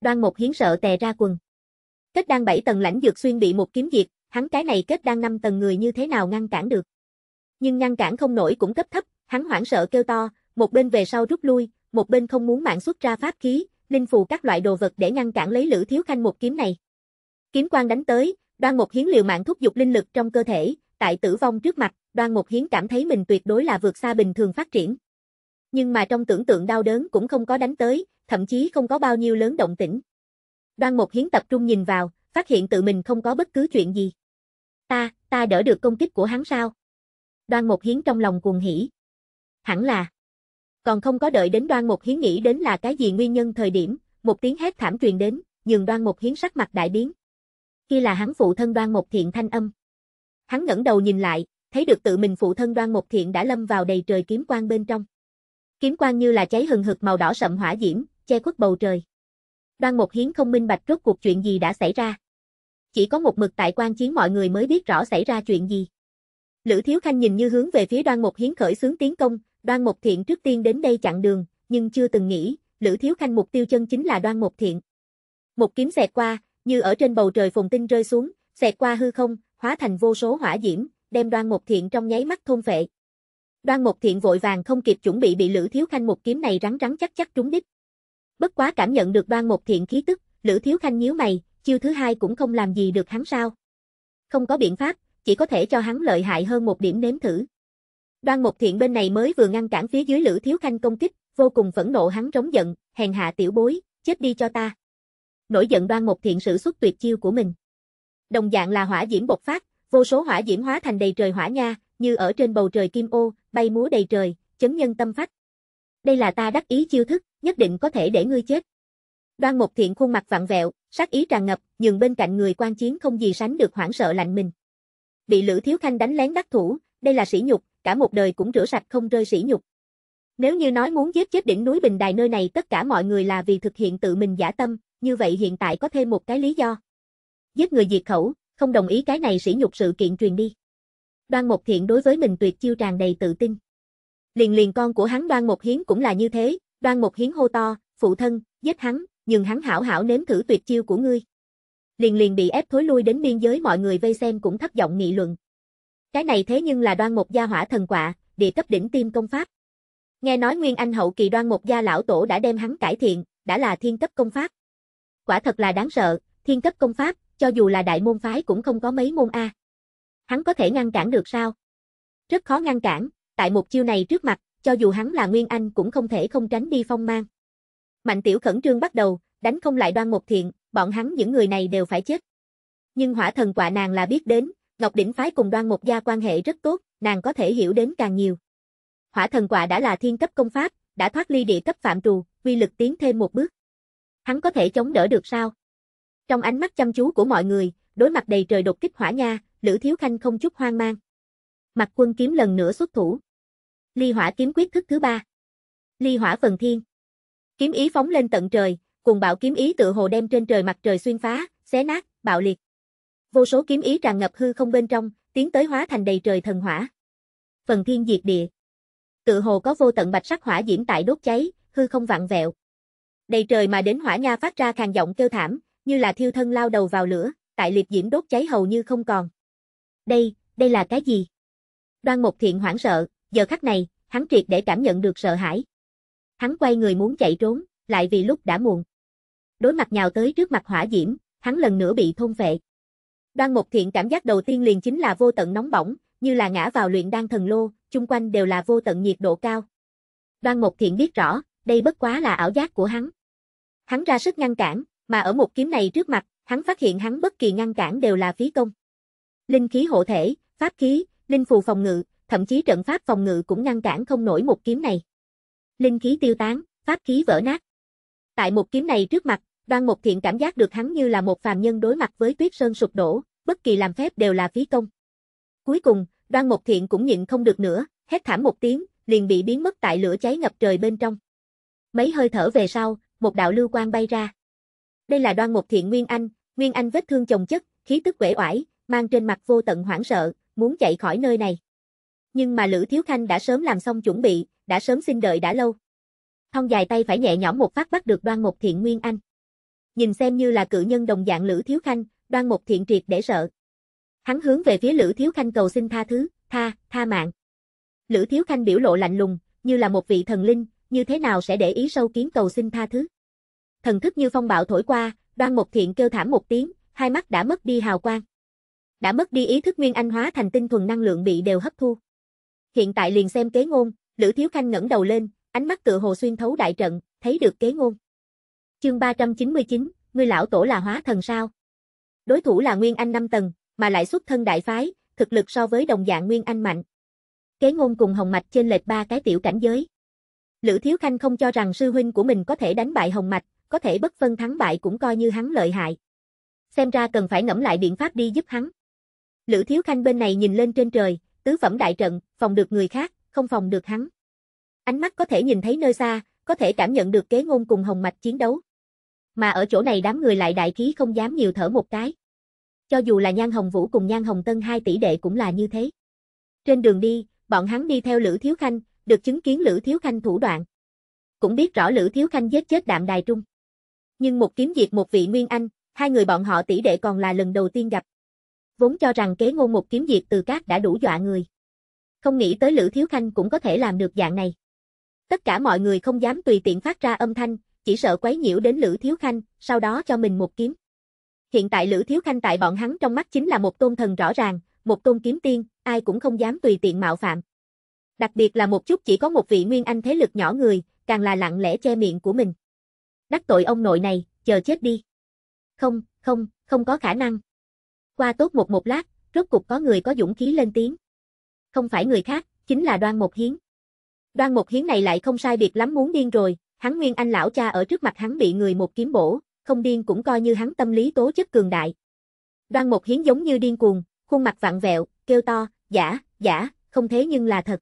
Đoan một hiến sợ tè ra quần. Kết đang 7 tầng lãnh dược xuyên bị một kiếm diệt, hắn cái này kết đang 5 tầng người như thế nào ngăn cản được. Nhưng ngăn cản không nổi cũng cấp thấp, hắn hoảng sợ kêu to, một bên về sau rút lui, một bên không muốn mạng xuất ra pháp khí, linh phù các loại đồ vật để ngăn cản lấy Lữ Thiếu Khanh một kiếm này. Kiếm quang đánh tới, Đoan một Hiến liều mạng thúc giục linh lực trong cơ thể, tại tử vong trước mặt, Đoan một Hiến cảm thấy mình tuyệt đối là vượt xa bình thường phát triển nhưng mà trong tưởng tượng đau đớn cũng không có đánh tới, thậm chí không có bao nhiêu lớn động tĩnh. Đoan một Hiến tập trung nhìn vào, phát hiện tự mình không có bất cứ chuyện gì. Ta, ta đỡ được công kích của hắn sao? Đoan một Hiến trong lòng cuồng hỉ. Hẳn là. Còn không có đợi đến Đoan một Hiến nghĩ đến là cái gì nguyên nhân thời điểm, một tiếng hét thảm truyền đến, nhường Đoan một Hiến sắc mặt đại biến. Khi là hắn phụ thân Đoan một Thiện thanh âm. Hắn ngẩng đầu nhìn lại, thấy được tự mình phụ thân Đoan một Thiện đã lâm vào đầy trời kiếm quang bên trong. Kiếm quang như là cháy hừng hực màu đỏ sậm hỏa diễm, che khuất bầu trời. Đoan Mục Hiến không minh bạch rốt cuộc chuyện gì đã xảy ra. Chỉ có một mực tại quan chiến mọi người mới biết rõ xảy ra chuyện gì. Lữ Thiếu Khanh nhìn như hướng về phía Đoan Mục Hiến khởi xướng tiến công, Đoan Mục Thiện trước tiên đến đây chặn đường, nhưng chưa từng nghĩ, Lữ Thiếu Khanh mục tiêu chân chính là Đoan Mục Thiện. Một kiếm xẹt qua, như ở trên bầu trời phồn tinh rơi xuống, xẹt qua hư không, hóa thành vô số hỏa diễm, đem Đoan Mục Thiện trong nháy mắt thôn phệ. Đoan Mục Thiện vội vàng không kịp chuẩn bị bị Lữ Thiếu Khanh một kiếm này rắn rắn chắc chắc trúng đích. Bất quá cảm nhận được Đoan Mục Thiện khí tức, Lữ Thiếu Khanh nhíu mày, chiêu thứ hai cũng không làm gì được hắn sao? Không có biện pháp, chỉ có thể cho hắn lợi hại hơn một điểm nếm thử. Đoan Mục Thiện bên này mới vừa ngăn cản phía dưới Lữ Thiếu Khanh công kích, vô cùng phẫn nộ hắn trống giận, hèn hạ tiểu bối, chết đi cho ta. Nổi giận Đoan Mục Thiện sử xuất tuyệt chiêu của mình. Đồng dạng là hỏa diễm bộc phát, vô số hỏa diễm hóa thành đầy trời hỏa nha, như ở trên bầu trời kim ô, bay múa đầy trời, chấn nhân tâm phách. Đây là ta đắc ý chiêu thức, nhất định có thể để ngươi chết. Đoan Mục Thiện khuôn mặt vặn vẹo, sát ý tràn ngập, nhường bên cạnh người quan chiến không gì sánh được hoảng sợ lạnh mình. Bị Lữ Thiếu Khanh đánh lén đắc thủ, đây là sỉ nhục, cả một đời cũng rửa sạch không rơi sỉ nhục. Nếu như nói muốn giết chết đỉnh núi Bình Đài nơi này tất cả mọi người là vì thực hiện tự mình giả tâm, như vậy hiện tại có thêm một cái lý do. Giết người diệt khẩu, không đồng ý cái này sỉ nhục sự kiện truyền đi đoan một thiện đối với mình tuyệt chiêu tràn đầy tự tin. Liền liền con của hắn đoan một hiến cũng là như thế, đoan một hiến hô to, phụ thân, giết hắn, nhưng hắn hảo hảo nếm thử tuyệt chiêu của ngươi. Liền liền bị ép thối lui đến biên giới mọi người vây xem cũng thất vọng nghị luận. Cái này thế nhưng là đoan một gia hỏa thần quả, địa cấp đỉnh tim công pháp. Nghe nói Nguyên Anh hậu kỳ đoan một gia lão tổ đã đem hắn cải thiện, đã là thiên cấp công pháp. Quả thật là đáng sợ, thiên cấp công pháp, cho dù là đại môn phái cũng không có mấy môn A hắn có thể ngăn cản được sao? Rất khó ngăn cản, tại một chiêu này trước mặt, cho dù hắn là Nguyên Anh cũng không thể không tránh đi phong mang. Mạnh tiểu khẩn trương bắt đầu, đánh không lại đoan một thiện, bọn hắn những người này đều phải chết. Nhưng hỏa thần quạ nàng là biết đến, Ngọc Đỉnh Phái cùng đoan một gia quan hệ rất tốt, nàng có thể hiểu đến càng nhiều. Hỏa thần quạ đã là thiên cấp công pháp, đã thoát ly địa cấp phạm trù, uy lực tiến thêm một bước. Hắn có thể chống đỡ được sao? Trong ánh mắt chăm chú của mọi người, đối mặt đầy trời đột kích hỏa nha, Lữ Thiếu Khanh không chút hoang mang. Mặt quân kiếm lần nữa xuất thủ. Ly hỏa kiếm quyết thức thứ ba. Ly hỏa phần thiên. Kiếm ý phóng lên tận trời, cùng bạo kiếm ý tự hồ đem trên trời mặt trời xuyên phá, xé nát, bạo liệt. Vô số kiếm ý tràn ngập hư không bên trong, tiến tới hóa thành đầy trời thần hỏa. Phần thiên diệt địa. tự hồ có vô tận bạch sắc hỏa diễm tại đốt cháy, hư không vặn vẹo. Đầy trời mà đến hỏa nha phát ra càng giọng kêu thảm, như là thiêu thân lao đầu vào lửa, tại liệt diễm đốt cháy hầu như không còn đây, đây là cái gì? Đoan Mục Thiện hoảng sợ, giờ khắc này, hắn triệt để cảm nhận được sợ hãi. Hắn quay người muốn chạy trốn, lại vì lúc đã muộn. Đối mặt nhào tới trước mặt hỏa diễm, hắn lần nữa bị thôn vệ. Đoan Mục Thiện cảm giác đầu tiên liền chính là vô tận nóng bỏng, như là ngã vào luyện đan thần lô, chung quanh đều là vô tận nhiệt độ cao. Đoan Mục Thiện biết rõ, đây bất quá là ảo giác của hắn. Hắn ra sức ngăn cản, mà ở một kiếm này trước mặt, hắn phát hiện hắn bất kỳ ngăn cản đều là phí công. Linh khí hộ thể, pháp khí, linh phù phòng ngự, thậm chí trận pháp phòng ngự cũng ngăn cản không nổi một kiếm này. Linh khí tiêu tán, pháp khí vỡ nát. Tại một kiếm này trước mặt, Đoan Mục Thiện cảm giác được hắn như là một phàm nhân đối mặt với Tuyết Sơn sụp đổ, bất kỳ làm phép đều là phí công. Cuối cùng, Đoan Mục Thiện cũng nhịn không được nữa, hét thảm một tiếng, liền bị biến mất tại lửa cháy ngập trời bên trong. Mấy hơi thở về sau, một đạo lưu quang bay ra. Đây là Đoan Mục Thiện Nguyên Anh, Nguyên Anh vết thương chồng chất, khí tức quể oải, mang trên mặt vô tận hoảng sợ, muốn chạy khỏi nơi này. Nhưng mà Lữ Thiếu Khanh đã sớm làm xong chuẩn bị, đã sớm xin đợi đã lâu. Thong dài tay phải nhẹ nhõm một phát bắt được đoan mục thiện nguyên anh. Nhìn xem như là cự nhân đồng dạng Lữ Thiếu Khanh, đoan mục thiện triệt để sợ. Hắn hướng về phía Lữ Thiếu Khanh cầu xin tha thứ, tha, tha mạng. Lữ Thiếu Khanh biểu lộ lạnh lùng, như là một vị thần linh, như thế nào sẽ để ý sâu kiến cầu xin tha thứ. Thần thức như phong bạo thổi qua, đoan mục thiện kêu thảm một tiếng, hai mắt đã mất đi hào quang đã mất đi ý thức nguyên anh hóa thành tinh thuần năng lượng bị đều hấp thu. Hiện tại liền xem kế ngôn, Lữ Thiếu Khanh ngẩng đầu lên, ánh mắt tựa hồ xuyên thấu đại trận, thấy được kế ngôn. Chương 399, ngươi lão tổ là hóa thần sao? Đối thủ là Nguyên Anh 5 tầng, mà lại xuất thân đại phái, thực lực so với đồng dạng Nguyên Anh mạnh. Kế ngôn cùng Hồng Mạch trên lệch ba cái tiểu cảnh giới. Lữ Thiếu Khanh không cho rằng sư huynh của mình có thể đánh bại Hồng Mạch, có thể bất phân thắng bại cũng coi như hắn lợi hại. Xem ra cần phải ngẫm lại biện pháp đi giúp hắn. Lữ Thiếu Khanh bên này nhìn lên trên trời, tứ phẩm đại trận, phòng được người khác, không phòng được hắn. Ánh mắt có thể nhìn thấy nơi xa, có thể cảm nhận được kế ngôn cùng hồng mạch chiến đấu. Mà ở chỗ này đám người lại đại khí không dám nhiều thở một cái. Cho dù là Nhan Hồng Vũ cùng Nhan Hồng Tân hai tỷ đệ cũng là như thế. Trên đường đi, bọn hắn đi theo Lữ Thiếu Khanh, được chứng kiến Lữ Thiếu Khanh thủ đoạn. Cũng biết rõ Lữ Thiếu Khanh giết chết đạm đài trung. Nhưng một kiếm diệt một vị Nguyên Anh, hai người bọn họ tỷ đệ còn là lần đầu tiên gặp vốn cho rằng kế ngôn một kiếm diệt từ các đã đủ dọa người. Không nghĩ tới Lữ Thiếu Khanh cũng có thể làm được dạng này. Tất cả mọi người không dám tùy tiện phát ra âm thanh, chỉ sợ quấy nhiễu đến Lữ Thiếu Khanh, sau đó cho mình một kiếm. Hiện tại Lữ Thiếu Khanh tại bọn hắn trong mắt chính là một tôn thần rõ ràng, một tôn kiếm tiên, ai cũng không dám tùy tiện mạo phạm. Đặc biệt là một chút chỉ có một vị nguyên anh thế lực nhỏ người, càng là lặng lẽ che miệng của mình. Đắc tội ông nội này, chờ chết đi. Không, không, không có khả năng. Qua tốt một một lát, rốt cục có người có dũng khí lên tiếng. Không phải người khác, chính là Đoan Một Hiến. Đoan Một Hiến này lại không sai biệt lắm muốn điên rồi, hắn nguyên anh lão cha ở trước mặt hắn bị người một kiếm bổ, không điên cũng coi như hắn tâm lý tố chất cường đại. Đoan Một Hiến giống như điên cuồng, khuôn mặt vặn vẹo, kêu to, giả, giả, không thế nhưng là thật.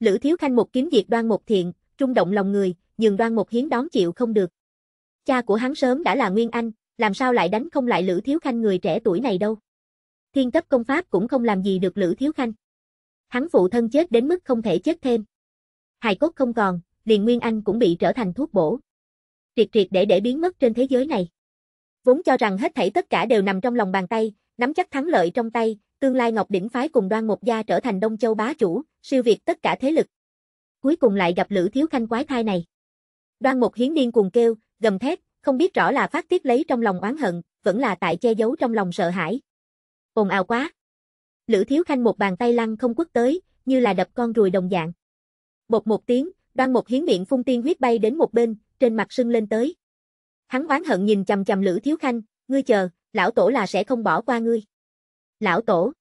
Lữ Thiếu Khanh một kiếm diệt Đoan Một Thiện, trung động lòng người, nhường Đoan Một Hiến đón chịu không được. Cha của hắn sớm đã là nguyên anh, làm sao lại đánh không lại Lữ Thiếu Khanh người trẻ tuổi này đâu. Thiên cấp công pháp cũng không làm gì được Lữ Thiếu Khanh. Hắn phụ thân chết đến mức không thể chết thêm. Hài cốt không còn, liền Nguyên Anh cũng bị trở thành thuốc bổ. Triệt triệt để để biến mất trên thế giới này. Vốn cho rằng hết thảy tất cả đều nằm trong lòng bàn tay, nắm chắc thắng lợi trong tay, tương lai Ngọc Đỉnh Phái cùng đoan một gia trở thành Đông Châu bá chủ, siêu việt tất cả thế lực. Cuối cùng lại gặp Lữ Thiếu Khanh quái thai này. Đoan một hiến niên cùng kêu, gầm thét, không biết rõ là phát tiết lấy trong lòng oán hận, vẫn là tại che giấu trong lòng sợ hãi. Ồn ào quá. Lữ Thiếu Khanh một bàn tay lăn không quất tới, như là đập con ruồi đồng dạng. Bột một tiếng, đoan một hiến miệng phun tiên huyết bay đến một bên, trên mặt sưng lên tới. Hắn oán hận nhìn chầm chầm Lữ Thiếu Khanh, ngươi chờ, lão tổ là sẽ không bỏ qua ngươi. Lão tổ.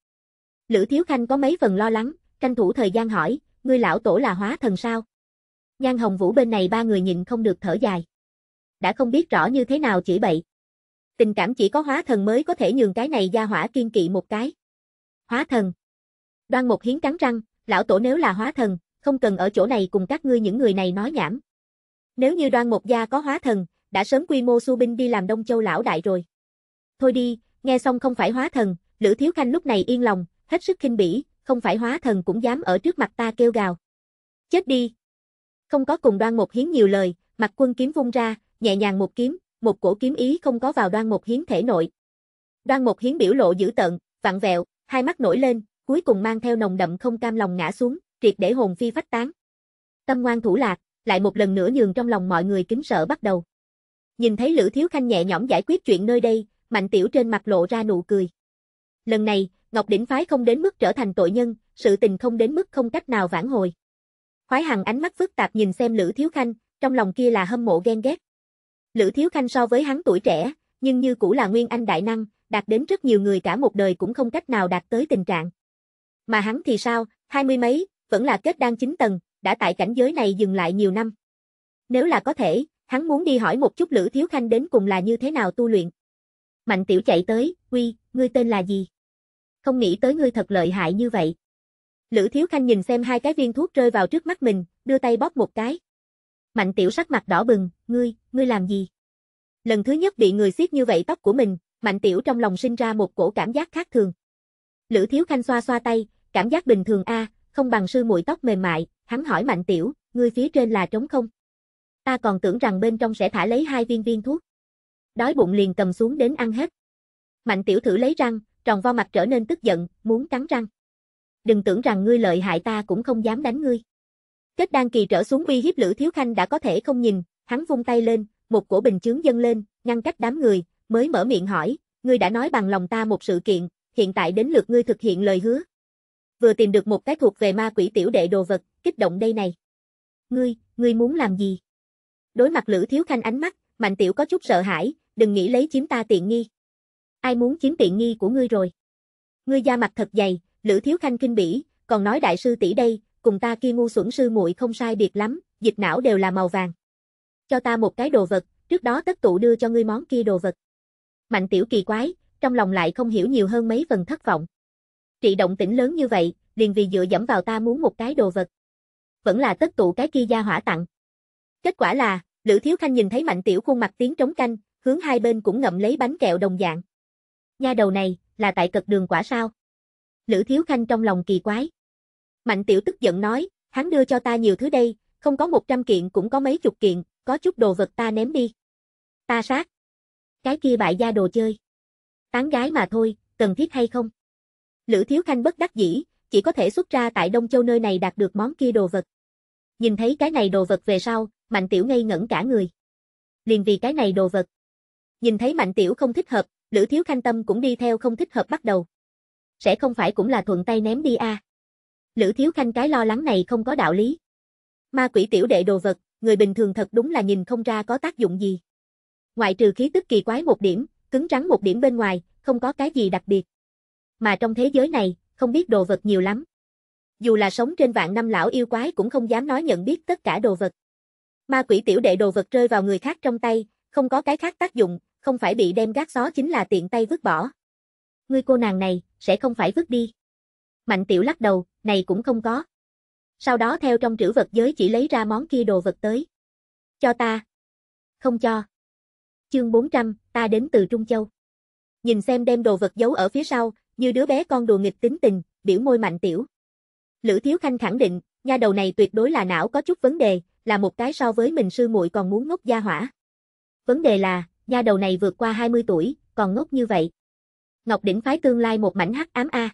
Lữ Thiếu Khanh có mấy phần lo lắng, tranh thủ thời gian hỏi, ngươi lão tổ là hóa thần sao? Nhan Hồng Vũ bên này ba người nhìn không được thở dài đã không biết rõ như thế nào chỉ bậy. Tình cảm chỉ có hóa thần mới có thể nhường cái này gia hỏa kiên kỵ một cái. Hóa thần. Đoan một hiến cắn răng, lão tổ nếu là hóa thần, không cần ở chỗ này cùng các ngươi những người này nói nhảm. Nếu như đoan một gia có hóa thần, đã sớm quy mô su binh đi làm Đông Châu lão đại rồi. Thôi đi, nghe xong không phải hóa thần, Lữ Thiếu Khanh lúc này yên lòng, hết sức khinh bỉ, không phải hóa thần cũng dám ở trước mặt ta kêu gào. Chết đi. Không có cùng đoan một hiến nhiều lời, mặt quân kiếm vung ra, nhẹ nhàng một kiếm, một cổ kiếm ý không có vào đoan một hiến thể nội. Đoan một hiến biểu lộ dữ tận, vặn vẹo, hai mắt nổi lên, cuối cùng mang theo nồng đậm không cam lòng ngã xuống, triệt để hồn phi phách tán. Tâm ngoan thủ lạc, lại một lần nữa nhường trong lòng mọi người kính sợ bắt đầu. Nhìn thấy Lữ Thiếu Khanh nhẹ nhõm giải quyết chuyện nơi đây, Mạnh Tiểu trên mặt lộ ra nụ cười. Lần này, Ngọc Đỉnh Phái không đến mức trở thành tội nhân, sự tình không đến mức không cách nào vãn hồi. Khoái Hằng ánh mắt phức tạp nhìn xem Lữ Thiếu Khanh, trong lòng kia là hâm mộ ghen ghét. Lữ Thiếu Khanh so với hắn tuổi trẻ, nhưng như cũ là nguyên anh đại năng, đạt đến rất nhiều người cả một đời cũng không cách nào đạt tới tình trạng. Mà hắn thì sao, hai mươi mấy, vẫn là kết đang chính tầng, đã tại cảnh giới này dừng lại nhiều năm. Nếu là có thể, hắn muốn đi hỏi một chút Lữ Thiếu Khanh đến cùng là như thế nào tu luyện. Mạnh tiểu chạy tới, quy, ngươi tên là gì? Không nghĩ tới ngươi thật lợi hại như vậy. Lữ Thiếu Khanh nhìn xem hai cái viên thuốc rơi vào trước mắt mình, đưa tay bóp một cái. Mạnh tiểu sắc mặt đỏ bừng, ngươi, ngươi làm gì? Lần thứ nhất bị người xiết như vậy tóc của mình, mạnh tiểu trong lòng sinh ra một cổ cảm giác khác thường. Lữ thiếu khanh xoa xoa tay, cảm giác bình thường a, không bằng sư muội tóc mềm mại, hắn hỏi mạnh tiểu, ngươi phía trên là trống không? Ta còn tưởng rằng bên trong sẽ thả lấy hai viên viên thuốc. Đói bụng liền cầm xuống đến ăn hết. Mạnh tiểu thử lấy răng, tròn vo mặt trở nên tức giận, muốn cắn răng. Đừng tưởng rằng ngươi lợi hại ta cũng không dám đánh ngươi. Kết đan kỳ trở xuống uy hiếp Lữ Thiếu Khanh đã có thể không nhìn, hắn vung tay lên, một cổ bình chướng dâng lên, ngăn cách đám người, mới mở miệng hỏi, ngươi đã nói bằng lòng ta một sự kiện, hiện tại đến lượt ngươi thực hiện lời hứa. Vừa tìm được một cái thuộc về ma quỷ tiểu đệ đồ vật, kích động đây này. Ngươi, ngươi muốn làm gì? Đối mặt Lữ Thiếu Khanh ánh mắt, Mạnh Tiểu có chút sợ hãi, đừng nghĩ lấy chiếm ta tiện nghi. Ai muốn chiếm tiện nghi của ngươi rồi? Ngươi da mặt thật dày, Lữ Thiếu Khanh kinh bỉ, còn nói đại sư tỷ đây, cùng ta kia ngu xuẩn sư muội không sai biệt lắm, dịch não đều là màu vàng. Cho ta một cái đồ vật, trước đó tất tụ đưa cho ngươi món kia đồ vật. Mạnh tiểu kỳ quái, trong lòng lại không hiểu nhiều hơn mấy phần thất vọng. Trị động tĩnh lớn như vậy, liền vì dựa dẫm vào ta muốn một cái đồ vật. Vẫn là tất tụ cái kia gia hỏa tặng. Kết quả là, Lữ Thiếu Khanh nhìn thấy Mạnh Tiểu khuôn mặt tiếng trống canh, hướng hai bên cũng ngậm lấy bánh kẹo đồng dạng. Nha đầu này, là tại cực đường quả sao? Lữ Thiếu Khanh trong lòng kỳ quái. Mạnh tiểu tức giận nói, hắn đưa cho ta nhiều thứ đây, không có một trăm kiện cũng có mấy chục kiện, có chút đồ vật ta ném đi. Ta sát. Cái kia bại gia đồ chơi. Tán gái mà thôi, cần thiết hay không? Lữ Thiếu Khanh bất đắc dĩ, chỉ có thể xuất ra tại Đông Châu nơi này đạt được món kia đồ vật. Nhìn thấy cái này đồ vật về sau, Mạnh Tiểu ngây ngẩn cả người. Liền vì cái này đồ vật. Nhìn thấy Mạnh Tiểu không thích hợp, Lữ Thiếu Khanh tâm cũng đi theo không thích hợp bắt đầu. Sẽ không phải cũng là thuận tay ném đi a à. Lữ Thiếu Khanh cái lo lắng này không có đạo lý. Ma quỷ tiểu đệ đồ vật, người bình thường thật đúng là nhìn không ra có tác dụng gì. Ngoại trừ khí tức kỳ quái một điểm, cứng rắn một điểm bên ngoài, không có cái gì đặc biệt. Mà trong thế giới này, không biết đồ vật nhiều lắm. Dù là sống trên vạn năm lão yêu quái cũng không dám nói nhận biết tất cả đồ vật. Ma quỷ tiểu đệ đồ vật rơi vào người khác trong tay, không có cái khác tác dụng, không phải bị đem gác xó chính là tiện tay vứt bỏ. người cô nàng này, sẽ không phải vứt đi. Mạnh tiểu lắc đầu, này cũng không có. Sau đó theo trong trữ vật giới chỉ lấy ra món kia đồ vật tới. Cho ta. Không cho. Chương 400, ta đến từ Trung Châu. Nhìn xem đem đồ vật giấu ở phía sau, như đứa bé con đùa nghịch tính tình, biểu môi mạnh tiểu. Lữ Thiếu Khanh khẳng định, nha đầu này tuyệt đối là não có chút vấn đề, là một cái so với mình sư muội còn muốn ngốc gia hỏa. Vấn đề là, nha đầu này vượt qua 20 tuổi, còn ngốc như vậy. Ngọc đỉnh phái tương lai một mảnh hắc ám a.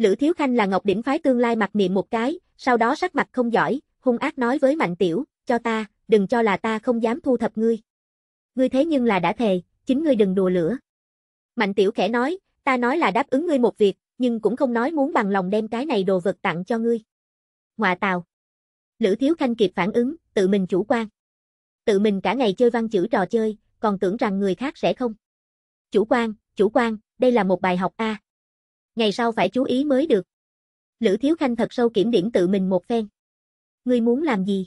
Lữ Thiếu Khanh là Ngọc Đỉnh Phái tương lai mặt niệm một cái, sau đó sắc mặt không giỏi, hung ác nói với Mạnh Tiểu, cho ta, đừng cho là ta không dám thu thập ngươi. Ngươi thế nhưng là đã thề, chính ngươi đừng đùa lửa. Mạnh Tiểu khẽ nói, ta nói là đáp ứng ngươi một việc, nhưng cũng không nói muốn bằng lòng đem cái này đồ vật tặng cho ngươi. Ngoạ tào. Lữ Thiếu Khanh kịp phản ứng, tự mình chủ quan. Tự mình cả ngày chơi văn chữ trò chơi, còn tưởng rằng người khác sẽ không. Chủ quan, chủ quan, đây là một bài học A ngày sau phải chú ý mới được. Lữ Thiếu Khanh thật sâu kiểm điểm tự mình một phen. Ngươi muốn làm gì?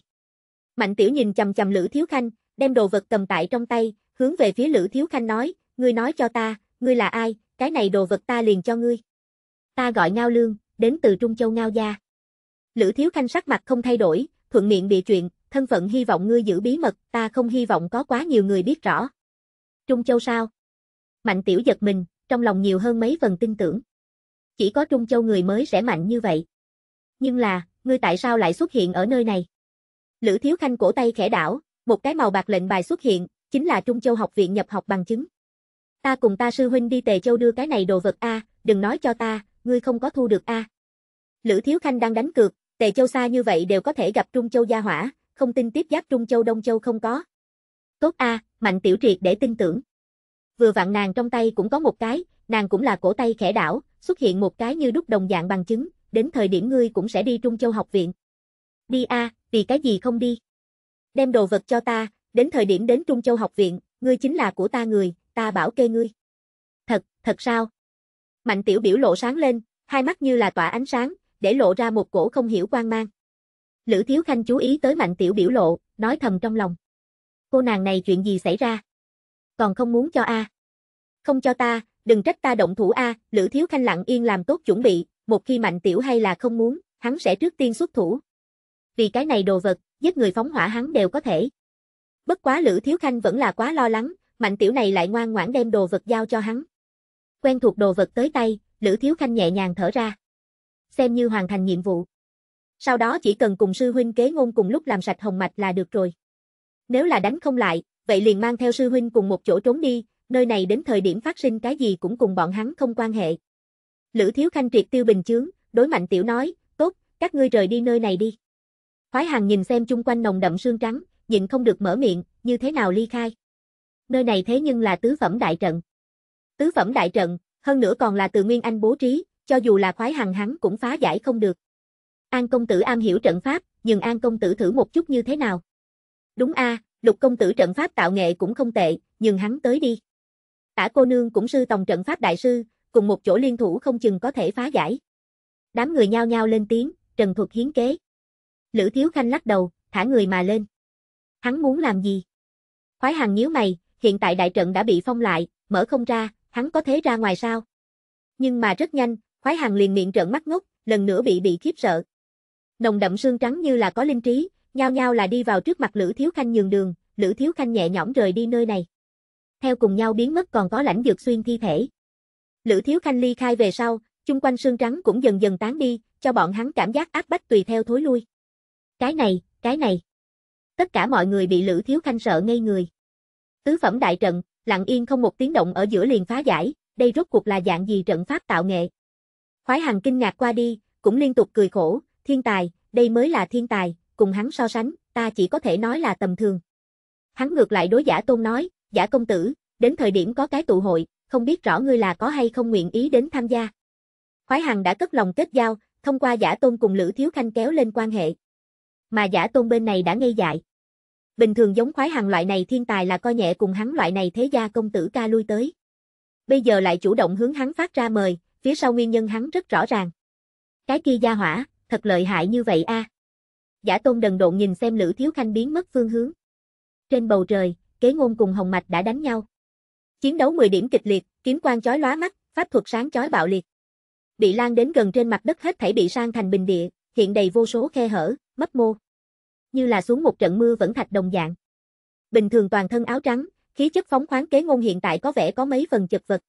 Mạnh Tiểu nhìn chầm chầm Lữ Thiếu Khanh, đem đồ vật cầm tại trong tay, hướng về phía Lữ Thiếu Khanh nói, ngươi nói cho ta, ngươi là ai, cái này đồ vật ta liền cho ngươi. Ta gọi Ngao Lương, đến từ Trung Châu Ngao Gia. Lữ Thiếu Khanh sắc mặt không thay đổi, thuận miệng bị chuyện, thân phận hy vọng ngươi giữ bí mật, ta không hy vọng có quá nhiều người biết rõ. Trung Châu sao? Mạnh Tiểu giật mình, trong lòng nhiều hơn mấy phần tin tưởng. Chỉ có Trung Châu người mới sẽ mạnh như vậy. Nhưng là, ngươi tại sao lại xuất hiện ở nơi này? Lữ Thiếu Khanh cổ tay khẽ đảo, một cái màu bạc lệnh bài xuất hiện, chính là Trung Châu học viện nhập học bằng chứng. Ta cùng ta sư huynh đi Tề Châu đưa cái này đồ vật a, đừng nói cho ta, ngươi không có thu được a. Lữ Thiếu Khanh đang đánh cược, Tề Châu xa như vậy đều có thể gặp Trung Châu gia hỏa, không tin tiếp giáp Trung Châu Đông Châu không có. Tốt a, Mạnh Tiểu Triệt để tin tưởng. Vừa vặn nàng trong tay cũng có một cái, nàng cũng là cổ tay khẽ đảo, xuất hiện một cái như đúc đồng dạng bằng chứng, đến thời điểm ngươi cũng sẽ đi Trung Châu học viện. Đi a, vì cái gì không đi? Đem đồ vật cho ta, đến thời điểm đến Trung Châu học viện, ngươi chính là của ta người, ta bảo kê ngươi. Thật, thật sao? Mạnh tiểu biểu lộ sáng lên, hai mắt như là tỏa ánh sáng, để lộ ra một cổ không hiểu quan mang. Lữ Thiếu Khanh chú ý tới mạnh tiểu biểu lộ, nói thầm trong lòng. Cô nàng này chuyện gì xảy ra? Còn không muốn cho a Không cho ta, đừng trách ta động thủ a, Lữ Thiếu Khanh lặng yên làm tốt chuẩn bị, một khi mạnh tiểu hay là không muốn, hắn sẽ trước tiên xuất thủ. Vì cái này đồ vật, giết người phóng hỏa hắn đều có thể. Bất quá Lữ Thiếu Khanh vẫn là quá lo lắng, mạnh tiểu này lại ngoan ngoãn đem đồ vật giao cho hắn. Quen thuộc đồ vật tới tay, Lữ Thiếu Khanh nhẹ nhàng thở ra. Xem như hoàn thành nhiệm vụ. Sau đó chỉ cần cùng sư huynh kế ngôn cùng lúc làm sạch hồng mạch là được rồi. Nếu là đánh không lại, vậy liền mang theo sư huynh cùng một chỗ trốn đi, nơi này đến thời điểm phát sinh cái gì cũng cùng bọn hắn không quan hệ. Lữ Thiếu Khanh triệt tiêu bình chướng, đối Mạnh Tiểu nói, tốt, các ngươi rời đi nơi này đi. Khoái Hằng nhìn xem chung quanh nồng đậm sương trắng, nhịn không được mở miệng, như thế nào ly khai. Nơi này thế nhưng là tứ phẩm đại trận. Tứ phẩm đại trận, hơn nữa còn là từ Nguyên Anh bố trí, cho dù là khoái Hằng hắn cũng phá giải không được. An công tử am hiểu trận pháp, nhưng An công tử thử một chút như thế nào. Đúng a, lục công tử trận pháp tạo nghệ cũng không tệ, nhưng hắn tới đi. Tả cô nương cũng sư tòng trận pháp đại sư, cùng một chỗ liên thủ không chừng có thể phá giải. Đám người nhao nhao lên tiếng, Trần Thuật hiến kế. Lữ Thiếu Khanh lắc đầu, thả người mà lên. Hắn muốn làm gì? Khoái Hằng nhíu mày, hiện tại đại trận đã bị phong lại, mở không ra, hắn có thế ra ngoài sao? Nhưng mà rất nhanh, Khoái Hằng liền miệng trợn mắt ngốc, lần nữa bị bị khiếp sợ. Nồng đậm xương trắng như là có linh trí, nhao nhao là đi vào trước mặt Lữ Thiếu Khanh nhường đường, Lữ Thiếu Khanh nhẹ nhõm rời đi nơi này theo cùng nhau biến mất còn có lãnh dược xuyên thi thể. Lữ Thiếu Khanh ly khai về sau, chung quanh xương trắng cũng dần dần tán đi, cho bọn hắn cảm giác áp bách tùy theo thối lui. Cái này, cái này. Tất cả mọi người bị Lữ Thiếu Khanh sợ ngây người. Tứ phẩm đại trận, lặng yên không một tiếng động ở giữa liền phá giải, đây rốt cuộc là dạng gì trận pháp tạo nghệ. Khoái Hằng kinh ngạc qua đi, cũng liên tục cười khổ, thiên tài, đây mới là thiên tài, cùng hắn so sánh, ta chỉ có thể nói là tầm thường. Hắn ngược lại đối giả tôn nói, giả công tử, đến thời điểm có cái tụ hội, không biết rõ ngươi là có hay không nguyện ý đến tham gia. Khoái Hằng đã cất lòng kết giao, thông qua giả tôn cùng Lữ Thiếu Khanh kéo lên quan hệ. Mà giả tôn bên này đã ngây dại. Bình thường giống khoái Hằng loại này thiên tài là coi nhẹ cùng hắn loại này thế gia công tử ca lui tới. Bây giờ lại chủ động hướng hắn phát ra mời, phía sau nguyên nhân hắn rất rõ ràng. Cái kia gia hỏa, thật lợi hại như vậy a. À. Giả tôn đần độn nhìn xem Lữ Thiếu Khanh biến mất phương hướng. Trên bầu trời, kế ngôn cùng Hồng Mạch đã đánh nhau. Chiến đấu 10 điểm kịch liệt, kiếm quang chói lóa mắt, pháp thuật sáng chói bạo liệt. Bị lan đến gần trên mặt đất hết thảy bị sang thành bình địa, hiện đầy vô số khe hở, mấp mô. Như là xuống một trận mưa vẫn thạch đồng dạng. Bình thường toàn thân áo trắng, khí chất phóng khoáng kế ngôn hiện tại có vẻ có mấy phần chật vật.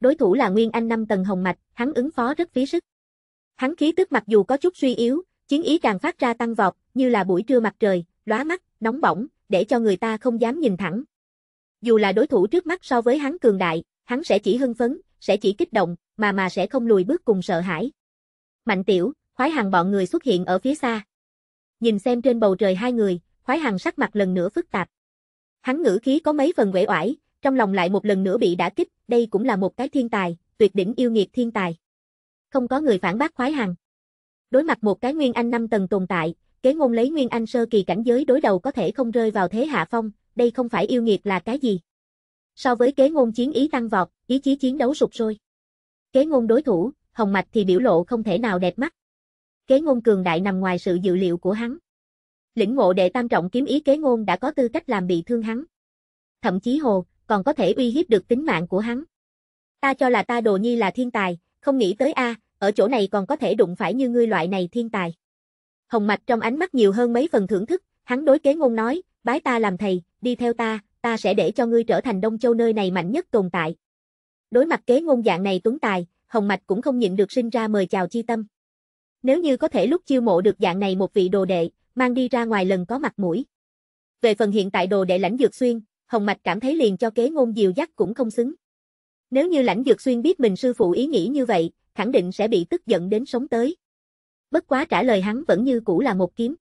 Đối thủ là Nguyên Anh năm tầng hồng mạch, hắn ứng phó rất phí sức. Hắn khí tức mặc dù có chút suy yếu, chiến ý càng phát ra tăng vọt, như là buổi trưa mặt trời, lóa mắt, nóng bỏng, để cho người ta không dám nhìn thẳng. Dù là đối thủ trước mắt so với hắn cường đại, hắn sẽ chỉ hưng phấn, sẽ chỉ kích động, mà mà sẽ không lùi bước cùng sợ hãi. Mạnh tiểu, khoái Hằng bọn người xuất hiện ở phía xa. Nhìn xem trên bầu trời hai người, khoái Hằng sắc mặt lần nữa phức tạp. Hắn ngữ khí có mấy phần uể oải, trong lòng lại một lần nữa bị đả kích, đây cũng là một cái thiên tài, tuyệt đỉnh yêu nghiệt thiên tài. Không có người phản bác khoái Hằng, Đối mặt một cái nguyên anh năm tầng tồn tại, Kế ngôn lấy Nguyên Anh sơ kỳ cảnh giới đối đầu có thể không rơi vào thế hạ phong, đây không phải yêu nghiệt là cái gì. So với kế ngôn chiến ý tăng vọt, ý chí chiến đấu sụp sôi. Kế ngôn đối thủ, Hồng Mạch thì biểu lộ không thể nào đẹp mắt. Kế ngôn cường đại nằm ngoài sự dự liệu của hắn. Lĩnh ngộ đệ tam trọng kiếm ý kế ngôn đã có tư cách làm bị thương hắn. Thậm chí hồ, còn có thể uy hiếp được tính mạng của hắn. Ta cho là ta đồ nhi là thiên tài, không nghĩ tới a, ở chỗ này còn có thể đụng phải như ngươi loại này thiên tài. Hồng Mạch trong ánh mắt nhiều hơn mấy phần thưởng thức, hắn đối kế ngôn nói, bái ta làm thầy, đi theo ta, ta sẽ để cho ngươi trở thành Đông Châu nơi này mạnh nhất tồn tại. Đối mặt kế ngôn dạng này tuấn tài, Hồng Mạch cũng không nhịn được sinh ra mời chào chi tâm. Nếu như có thể lúc chiêu mộ được dạng này một vị đồ đệ, mang đi ra ngoài lần có mặt mũi. Về phần hiện tại đồ đệ lãnh dược xuyên, Hồng Mạch cảm thấy liền cho kế ngôn dìu dắt cũng không xứng. Nếu như lãnh dược xuyên biết mình sư phụ ý nghĩ như vậy, khẳng định sẽ bị tức giận đến sống tới bất quá trả lời hắn vẫn như cũ là một kiếm.